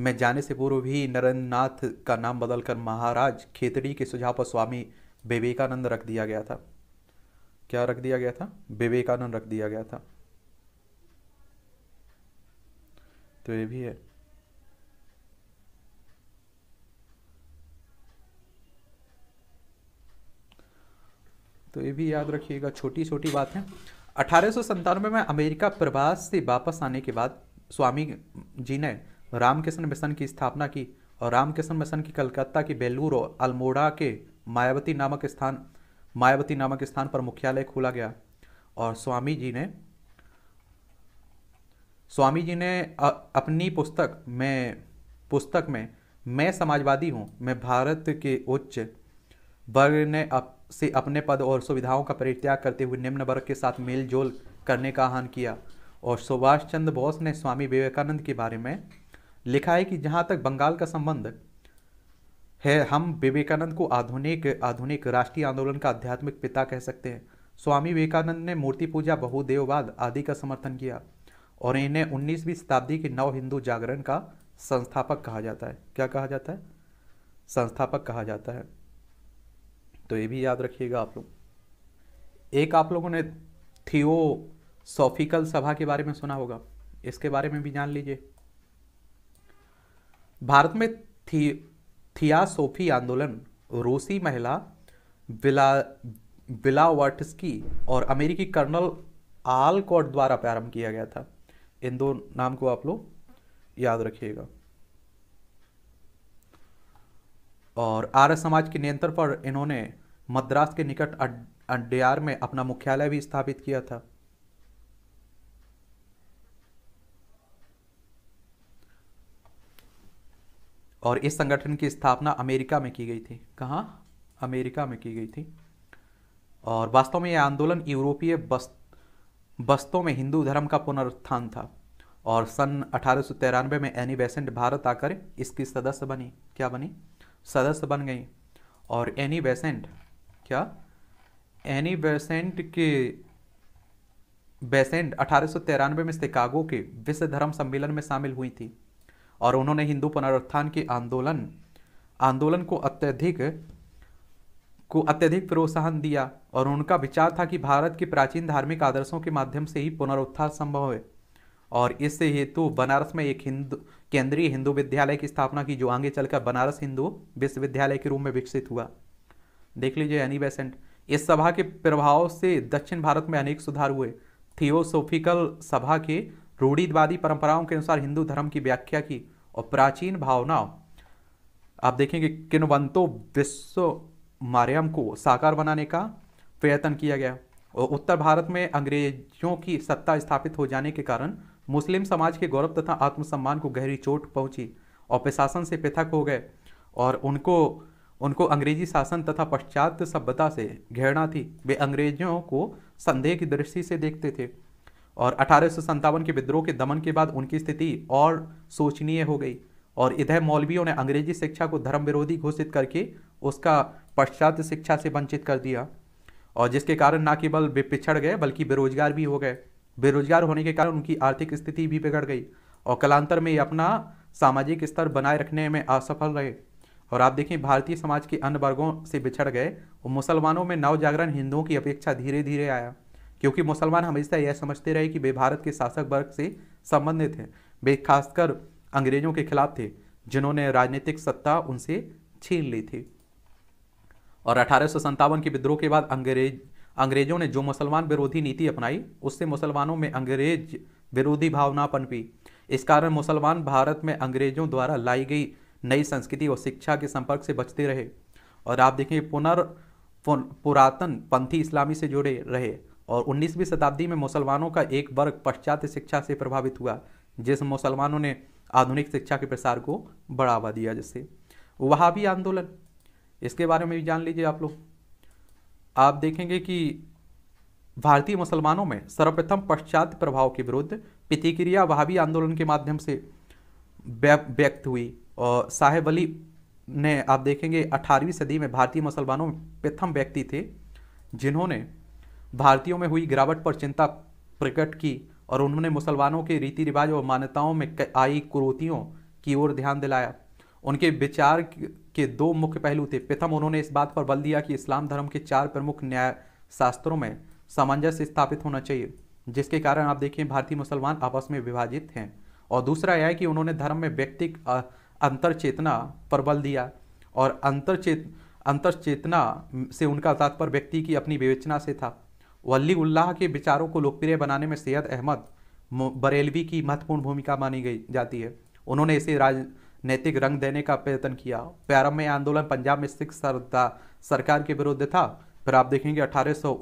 में जाने से पूर्व भी नरेंद्र नाथ का नाम बदलकर महाराज खेतड़ी के सुझाव पर स्वामी विवेकानंद रख दिया गया था क्या रख दिया गया था विवेकानंद रख दिया गया था तो ये भी है तो ये भी याद रखिएगा छोटी छोटी बात है अठारह में अमेरिका प्रवास से वापस आने के बाद स्वामी जी ने रामकृष्ण मिशन की स्थापना की और रामकृष्ण मिशन की कलकत्ता की बेलूर और अल्मोड़ा के मायावती नामक स्थान मायावती नामक स्थान पर मुख्यालय खोला गया और स्वामी जी ने स्वामी जी ने अपनी पुस्तक में पुस्तक में मैं समाजवादी हूँ मैं भारत के उच्च वर्ग ने अप, से अपने पद और सुविधाओं का परित्याग करते हुए निम्न वर्ग के साथ मेलजोल करने का आह्वान किया और सुभाष चंद्र बोस ने स्वामी विवेकानंद के बारे में लिखा है कि जहाँ तक बंगाल का संबंध है हम विवेकानंद को आधुनिक आधुनिक राष्ट्रीय आंदोलन का आध्यात्मिक पिता कह सकते हैं स्वामी विवेकानंद ने मूर्ति पूजा बहुदेववाद आदि का समर्थन किया और इन्हें उन्नीसवीं शताब्दी के नव हिंदू जागरण का संस्थापक कहा जाता है क्या कहा जाता है संस्थापक कहा जाता है तो ये भी याद रखिएगा आप लोग एक आप लोगों ने सोफिकल सभा के बारे में सुना होगा इसके बारे में भी जान लीजिए भारत में थी थियासोफी आंदोलन रूसी महिला बिला बिलावाटस्की और अमेरिकी कर्नल आलकॉट द्वारा प्रारंभ किया गया था इन दो नाम को आप लोग याद रखिएगा और आर्य समाज के नियंत्रण पर इन्होंने मद्रास के निकट अड्डियार में अपना मुख्यालय भी स्थापित किया था और इस संगठन की स्थापना अमेरिका में की गई थी कहाँ अमेरिका में की गई थी और वास्तव में यह आंदोलन यूरोपीय बस्तों में हिंदू धर्म का पुनरुत्थान था और सन अठारह में एनी बेसेंट भारत आकर इसकी सदस्य बनी क्या बनी सदस्य बन गई और एनी बेसेंट क्या एनी बेसेंट के बेसेंट अठारह में शिकागो के विश्व धर्म सम्मेलन में शामिल हुई थी और उन्होंने हिंदू पुनरुत्थान के आंदोलन आंदोलन को अत्यधिक को अत्यधिक प्रोत्साहन दिया और उनका विचार था कि भारत के प्राचीन धार्मिक आदर्शों के माध्यम से ही पुनरुत्थान संभव है और इस हेतु बनारस में एक हिंदू केंद्रीय हिंदू विद्यालय की स्थापना की जो आगे चलकर बनारस हिंदू विश्वविद्यालय के रूप में विकसित हुआ देख लीजिए एनी बेसेंट इस सभा के प्रभाव से दक्षिण भारत में अनेक सुधार हुए थियोसोफिकल सभा के रूढ़िवादी परंपराओं के अनुसार हिंदू धर्म की व्याख्या की और प्राचीन भावनाओं आप देखेंगे किन्वंतो विश्व मार्यम को साकार बनाने का प्रयत्न किया गया और उत्तर भारत में अंग्रेजों की सत्ता स्थापित हो जाने के कारण मुस्लिम समाज के गौरव तथा आत्मसम्मान को गहरी चोट पहुंची और प्रशासन से पृथक हो गए और उनको उनको अंग्रेजी शासन तथा पश्चात सभ्यता से घृणा थी वे अंग्रेजों को संदेह की दृष्टि से देखते थे और अठारह के विद्रोह के दमन के बाद उनकी स्थिति और शोचनीय हो गई और इधर मौलवियों ने अंग्रेजी शिक्षा को धर्म विरोधी घोषित करके उसका पश्चात शिक्षा से वंचित कर दिया और जिसके कारण न केवल वे पिछड़ गए बल्कि बेरोजगार भी हो गए बेरोजगार होने के कारण उनकी आर्थिक स्थिति भी बिगड़ गई और कलांतर में अपना सामाजिक स्तर बनाए रखने में असफल रहे और आप देखें भारतीय समाज के अन्य वर्गों से बिछड़ गए और मुसलमानों में नव जागरण हिंदुओं की अपेक्षा धीरे धीरे आया क्योंकि मुसलमान हमेशा यह समझते रहे कि वे भारत के शासक वर्ग से संबंधित हैं वे खासकर अंग्रेजों के खिलाफ थे जिन्होंने राजनीतिक सत्ता उनसे छीन ली थी और अठारह के विद्रोह के बाद अंग्रेज अंग्रेजों ने जो मुसलमान विरोधी नीति अपनाई उससे मुसलमानों में अंग्रेज विरोधी भावना पनपी इस कारण मुसलमान भारत में अंग्रेजों द्वारा लाई गई नई संस्कृति और शिक्षा के संपर्क से बचते रहे और आप देखें पुनर् पुरातन पंथी इस्लामी से जुड़े रहे और 19वीं शताब्दी में मुसलमानों का एक वर्ग पश्चात्य शिक्षा से प्रभावित हुआ जिस मुसलमानों ने आधुनिक शिक्षा के प्रसार को बढ़ावा दिया जिससे वहाँ भी आंदोलन इसके बारे में भी जान लीजिए आप लोग आप देखेंगे कि भारतीय मुसलमानों में सर्वप्रथम पश्चात प्रभाव के विरुद्ध प्रतिक्रिया वहावी आंदोलन के माध्यम से व्यक्त हुई और साहेब अली ने आप देखेंगे 18वीं सदी में भारतीय मुसलमानों में प्रथम व्यक्ति थे जिन्होंने भारतीयों में हुई गिरावट पर चिंता प्रकट की और उन्होंने मुसलमानों के रीति रिवाज और मान्यताओं में आई क्रोतियों की ओर ध्यान दिलाया उनके विचार के दो मुख्य पहलू थे प्रथम उन्होंने इस बात पर बल दिया कि इस्लाम धर्म के चार प्रमुख न्याय शास्त्रों में सामंजस्य स्थापित होना चाहिए जिसके कारण आप देखें भारतीय मुसलमान आपस में विभाजित हैं और दूसरा यह है कि उन्होंने धर्म में व्यक्तिक अंतर चेतना पर बल दिया और अंतर चेत अंतर चेतना से उनका तात्पर्य व्यक्ति की अपनी विवेचना से था वली उल्लाह के विचारों को लोकप्रिय बनाने में सैयद अहमद बरेलवी की महत्वपूर्ण भूमिका मानी गई जाती है उन्होंने इसे राज नैतिक रंग देने का प्रयत्न किया प्रारंभ में आंदोलन पंजाब में सिख सरकार के विरुद्ध था फिर आप देखेंगे अठारह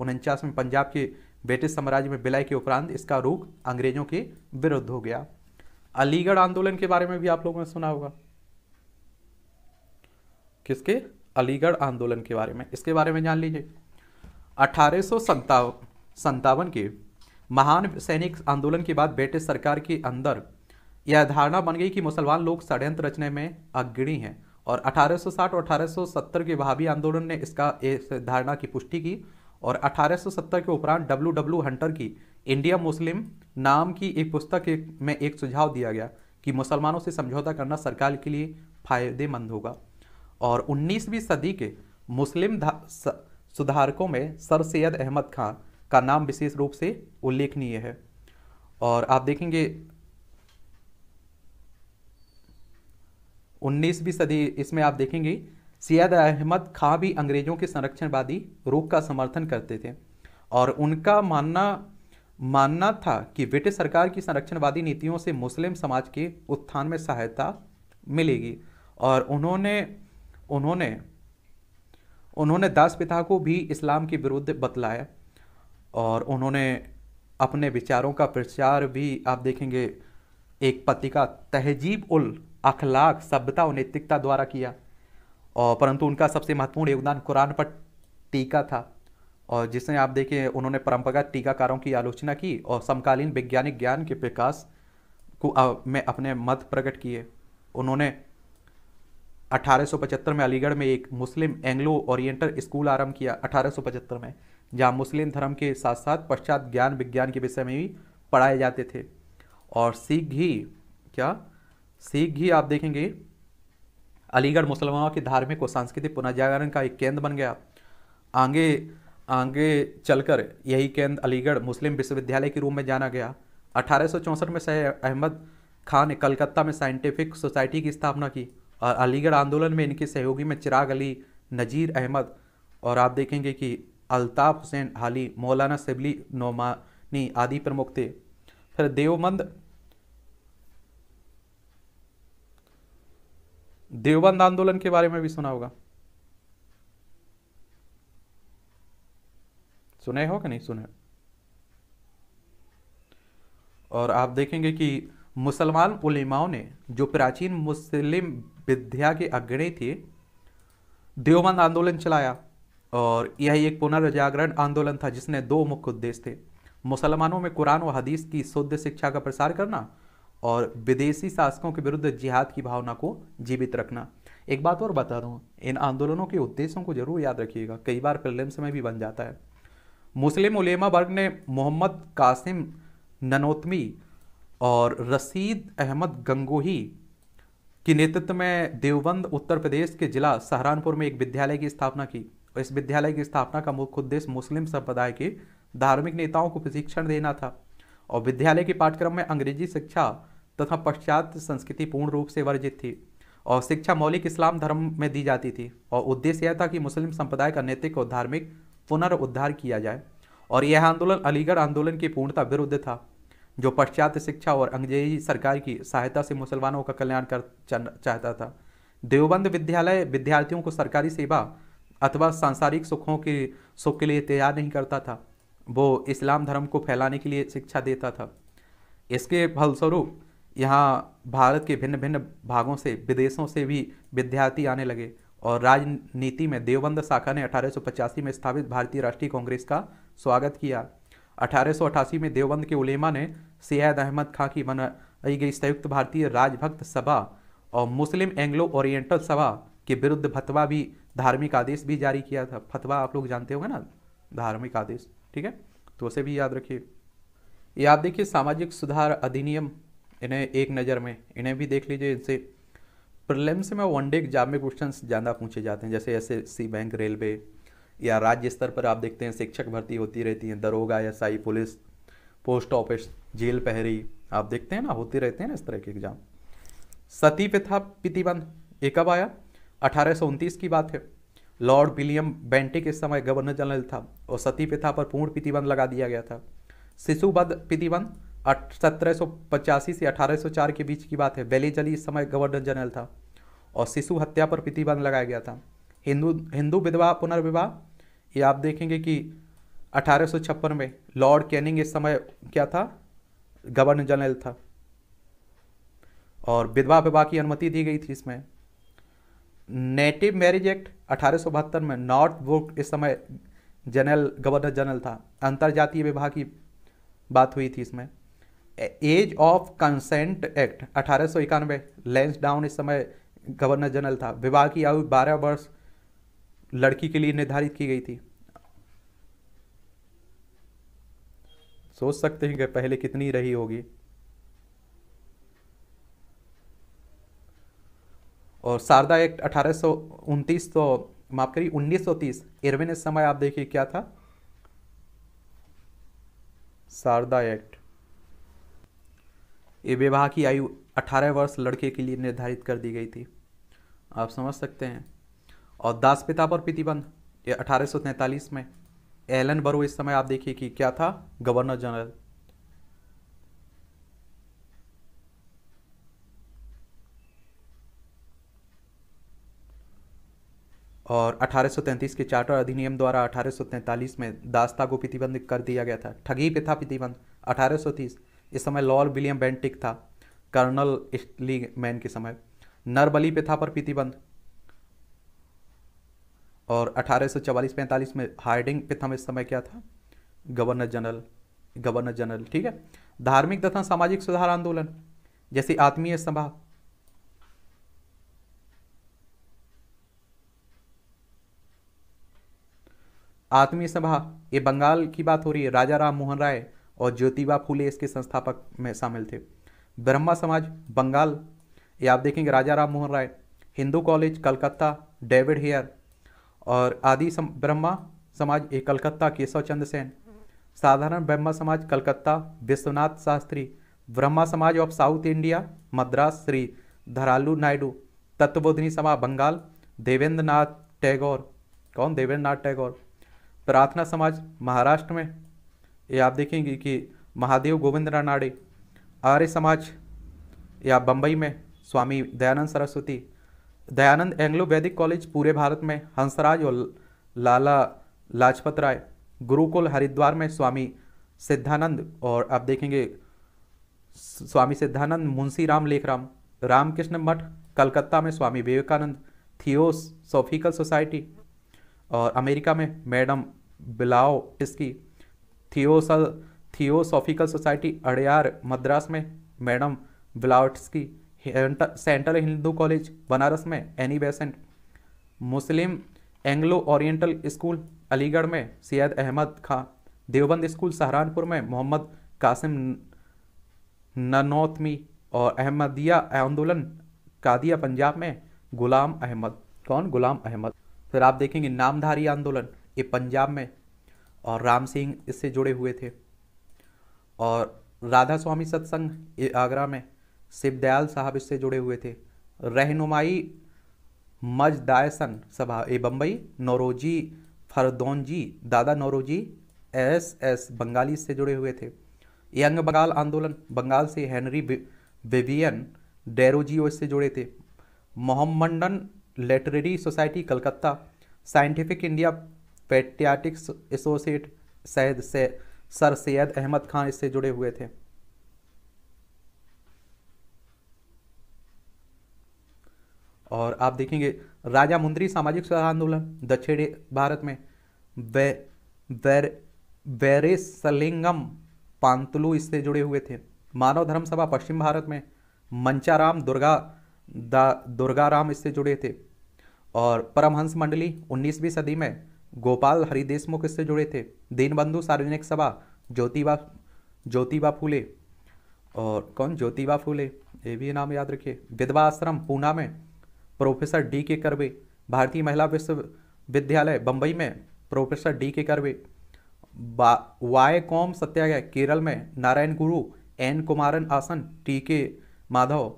में पंजाब के ब्रिटिश साम्राज्य में विलय के उपरांत इसका रुख अंग्रेजों के विरुद्ध हो गया अलीगढ़ आंदोलन के बारे में भी आप लोगों ने सुना होगा किसके अलीगढ़ आंदोलन के बारे में इसके बारे में जान लीजिए अठारह सौ के महान सैनिक आंदोलन के बाद ब्रिटिश सरकार के अंदर यह धारणा बन गई कि मुसलमान लोग षड्यंत्र रचने में अग्रणी हैं और 1860 और 1870 के भावी आंदोलन ने इसका इस धारणा की पुष्टि की और 1870 के उपरांत डब्ल्यू डब्ल्यू हंटर की इंडिया मुस्लिम नाम की एक पुस्तक में एक सुझाव दिया गया कि मुसलमानों से समझौता करना सरकार के लिए फायदेमंद होगा और 19वीं सदी के मुस्लिम सुधारकों में सर सैयद अहमद खान का नाम विशेष रूप से उल्लेखनीय है और आप देखेंगे उन्नीसवीं सदी इसमें आप देखेंगे सियाद अहमद खां भी अंग्रेज़ों के संरक्षणवादी रूप का समर्थन करते थे और उनका मानना मानना था कि ब्रिटिश सरकार की संरक्षणवादी नीतियों से मुस्लिम समाज के उत्थान में सहायता मिलेगी और उन्होंने उन्होंने उन्होंने दास पिता को भी इस्लाम के विरुद्ध बतलाया और उन्होंने अपने विचारों का प्रचार भी आप देखेंगे एक पत्रिका तहजीब उल अखलाक सभ्यता और नैतिकता द्वारा किया और परंतु उनका सबसे महत्वपूर्ण योगदान कुरान पर टीका था और जिसमें आप देखें उन्होंने परंपरागत टीकाकारों की आलोचना की और समकालीन वैज्ञानिक ज्ञान के विकास को में अपने मत प्रकट किए उन्होंने 1875 में अलीगढ़ में एक मुस्लिम एंग्लो ओरिएंटल स्कूल आरंभ किया 1875 में जहाँ मुस्लिम धर्म के साथ साथ पश्चात ज्ञान विज्ञान के विषय में भी पढ़ाए जाते थे और सिख ही क्या सिख घी आप देखेंगे अलीगढ़ मुसलमानों के धार्मिक और सांस्कृतिक पुनर्जागरण का एक केंद्र बन गया आगे आगे चलकर यही केंद्र अलीगढ़ मुस्लिम विश्वविद्यालय के रूप में जाना गया अठारह में सैद अहमद खान ने कलकत्ता में साइंटिफिक सोसाइटी की स्थापना की और अलीगढ़ आंदोलन में इनके सहयोगी में चिराग अली नजीर अहमद और आप देखेंगे कि अल्ताफ़ हुसैन हाली मौलाना सिबली नोमानी आदि प्रमुख थे फिर देवमंद देवबंद आंदोलन के बारे में भी सुना होगा सुने हो कि नहीं सुने और आप देखेंगे कि मुसलमान उलिमाओं ने जो प्राचीन मुस्लिम विद्या के अग्रणी थे देवबंद आंदोलन चलाया और यह एक पुनर्जागरण आंदोलन था जिसने दो मुख्य उद्देश्य थे मुसलमानों में कुरान व हदीस की शुद्ध शिक्षा का प्रसार करना और विदेशी शासकों के विरुद्ध जिहाद की भावना को जीवित रखना एक बात और बता दूँ इन आंदोलनों के उद्देश्यों को जरूर याद रखिएगा कई बार प्रिलिम्स समय भी बन जाता है मुस्लिम उलेमा वर्ग ने मोहम्मद कासिम ननोतमी और रसीद अहमद गंगोही के नेतृत्व में देवबंद उत्तर प्रदेश के जिला सहारनपुर में एक विद्यालय की स्थापना की इस विद्यालय की स्थापना का मुख्य उद्देश्य मुस्लिम संप्रदाय के धार्मिक नेताओं को प्रशिक्षण देना था और विद्यालय के पाठ्यक्रम में अंग्रेजी शिक्षा तथा पश्चात संस्कृति पूर्ण रूप से वर्जित थी और शिक्षा मौलिक इस्लाम धर्म में दी जाती थी और उद्देश्य यह था कि मुस्लिम संप्रदाय का नैतिक और धार्मिक पुनरुद्धार किया जाए और यह आंदोलन अलीगढ़ आंदोलन की पूर्णता विरुद्ध था जो पश्चात शिक्षा और अंग्रेजी सरकार की सहायता से मुसलमानों का कल्याण कर चाहता था देवबंद विद्यालय विद्यार्थियों को सरकारी सेवा अथवा सांसारिक सुखों के सुख के लिए तैयार नहीं करता था वो इस्लाम धर्म को फैलाने के लिए शिक्षा देता था इसके फलस्वरूप यहाँ भारत के भिन्न भिन्न भागों से विदेशों से भी विद्यार्थी आने लगे और राजनीति में देवबंद शाखा ने अठारह में स्थापित भारतीय राष्ट्रीय कांग्रेस का स्वागत किया अठारह में देवबंद के उलेमा ने सैद अहमद खां की बनाई गई संयुक्त भारतीय राजभक्त सभा और मुस्लिम एंग्लो ओरिएंटल सभा के विरुद्ध फतवा भी धार्मिक आदेश भी जारी किया था फतवा आप लोग जानते होंगे ना धार्मिक आदेश ठीक है तो उसे भी याद रखिए ये आप देखिए सामाजिक सुधार अधिनियम इन्हें एक नज़र में इन्हें भी देख लीजिए इनसे प्रिलिम्स में वनडे एग्जाम में क्वेश्चन ज़्यादा पूछे जाते हैं जैसे एस बैंक रेलवे या राज्य स्तर पर आप देखते हैं शिक्षक भर्ती होती रहती हैं दरोगा S I police post office jail पहरी आप देखते हैं ना होते रहते हैं ना इस तरह के एग्जाम सती प्रथा प्रतिबंध ये कब आया अठारह की बात है लॉर्ड विलियम बेंटिक इस समय गवर्नर जनरल था और सती प्रथा पर पूर्ण प्रतिबंध लगा दिया गया था शिशुबद्ध प्रतिबंध सत्रह से 1804 के बीच की बात है बेली जली इस समय गवर्नर जनरल था और शिशु हत्या पर प्रतिबंध लगाया गया था हिंदू हिंदू विधवा पुनर्विवाह ये आप देखेंगे कि अठारह में लॉर्ड कैनिंग इस समय क्या था गवर्नर जनरल था और विधवा विवाह की अनुमति दी गई थी इसमें नेटिव मैरिज एक्ट अठारह में नॉर्थ बुक इस समय जनरल गवर्नर जनरल था अंतर्जातीय विवाह की बात हुई थी इसमें एज ऑफ कंसेंट एक्ट अठारह सौ इक्यानवे लेंस डाउन इस समय गवर्नर जनरल था विवाह की आयु बारह वर्ष लड़की के लिए निर्धारित की गई थी सोच सकते हैं कि पहले कितनी रही होगी और शारदा एक्ट अठारह तो माफ करिए उन्नीस सौ तीस इरविन इस समय आप देखिए क्या था शारदा एक्ट ये विवाह की आयु 18 वर्ष लड़के के लिए निर्धारित कर दी गई थी आप समझ सकते हैं और दास पिता पर प्रतिबंध ये अठारह में एलन बरो इस समय आप देखिए कि क्या था गवर्नर जनरल और 1833 के चार्टर अधिनियम द्वारा 1843 में दास्ता को प्रतिबंध कर दिया गया था ठगी पिता प्रतिबंध 1830 इस समय लॉर्ड विलियम बेंटिक था कर्नल स्टली मैन के समय नरबली पे था पर प्रतिबंध और 1844-45 में हार्डिंग पे था इस समय क्या था गवर्नर जनरल गवर्नर जनरल ठीक है धार्मिक तथा सामाजिक सुधार आंदोलन जैसे आत्मीय सभा आत्मीय सभा ये बंगाल की बात हो रही है राजा राम मोहन राय और ज्योतिबा फूले इसके संस्थापक में शामिल थे ब्रह्मा समाज बंगाल ये आप देखेंगे Raja Ram Mohan Roy Hindu college Calcutta David Hare और आदि सम, ब्रह्मा समाज ये कलकत्ता केशव चंद्र सेन साधारण ब्रह्मा समाज Calcutta Vishwanath Shastri Brahma Samaj of south India Madras Sridharalu Naidu Tattvabodhini Samaj Bengal Devendra नाथ टैगोर कौन देवेंद्र नाथ टैगोर प्रार्थना समाज महाराष्ट्र में ये आप देखेंगे कि महादेव गोविंद रानाडे आर्य समाज या बम्बई में स्वामी दयानंद सरस्वती दयानंद एंग्लो वैदिक कॉलेज पूरे भारत में हंसराज और लाला लाजपत राय गुरुकुल हरिद्वार में स्वामी सिद्धानंद और आप देखेंगे स्वामी सिद्धानंद मुंशी राम लेखराम रामकृष्ण मठ कलकत्ता में Swami Vivekananda theosophical society और अमेरिका में madam Blavatsky theos theosophical society Adyar Madras में madam Blavatsky central Hindu college Banaras में Annie Besant Muslim Anglo oriental school Aligarh में सैयद अहमद खां देवबंद स्कूल सहारनपुर में मोहम्मद कासिम ननौतमी और अहमदिया आंदोलन कादिया पंजाब में गुलाम अहमद कौन गुलाम अहमद फिर आप देखेंगे नामधारी आंदोलन ये पंजाब में और राम सिंह इससे जुड़े हुए थे और राधा स्वामी सत्संग आगरा में शिवदयाल साहब इससे जुड़े हुए थे रहनुमाई मजदायसन सभा ए बम्बई नौरोजी फरदौनजी दादा नौरोजी एस एस बंगाली से जुड़े हुए थे यंग बंगाल आंदोलन बंगाल से हेनरी विवियन डेरोजी इससे जुड़े थे Mohammedan literary society Calcutta scientific India patriotic associate Syed से सर सैद अहमद खान इससे जुड़े हुए थे और आप देखेंगे राजा मुंद्री सामाजिक सुधार आंदोलन दक्षिणी भारत में वे वैर वैरेसलिंगम पांतलू इससे जुड़े हुए थे मानव धर्म सभा पश्चिम भारत में मंचाराम दुर्गा दा दुर्गाराम इससे जुड़े थे और परमहंस मंडली 19वीं सदी में गोपाल हरि देशमुख इससे जुड़े थे दीनबंधु सार्वजनिक सभा ज्योतिबा ज्योतिबा फूले और कौन ज्योतिबा फूले ये भी नाम याद रखिए विधवा आश्रम पूना में प्रोफेसर डी के करवे भारतीय महिला विश्वविद्यालय बम्बई में प्रोफेसर डी के करवे वाय कॉम सत्याग्रह केरल में नारायण गुरु एन कुमारन आसन टी के माधव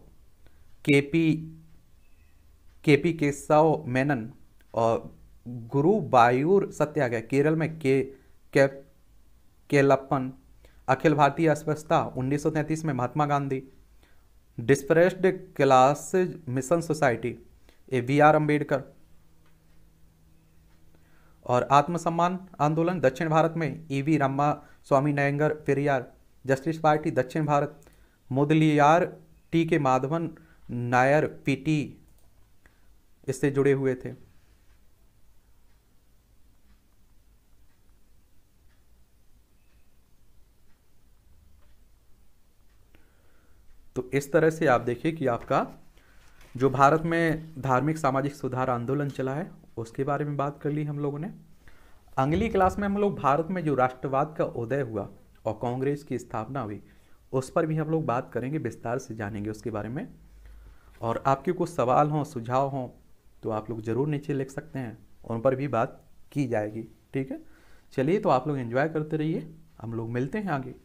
के पी के पी केशव मेनन और गुरु बायूर सत्याग्रह केरल में के, के केलप्पन अखिल भारतीय अस्वस्थता 1933 में Mahatma Gandhi depressed class mission society A V R Ambedkar और आत्मसम्मान आंदोलन दक्षिण भारत में E V Rama Swami Naicker Periyar justice party दक्षिण भारत मुदलियार टी के माधवन नायर पीटी इससे जुड़े हुए थे तो इस तरह से आप देखिए कि आपका जो भारत में धार्मिक सामाजिक सुधार आंदोलन चला है उसके बारे में बात कर ली हम लोगों ने अगली क्लास में हम लोग भारत में जो राष्ट्रवाद का उदय हुआ और कांग्रेस की स्थापना हुई उस पर भी हम लोग बात करेंगे विस्तार से जानेंगे उसके बारे में और आपके कुछ सवाल हों सुझाव हों तो आप लोग ज़रूर नीचे लिख सकते हैं उन पर भी बात की जाएगी ठीक है चलिए तो आप लोग एंजॉय करते रहिए हम लोग मिलते हैं आगे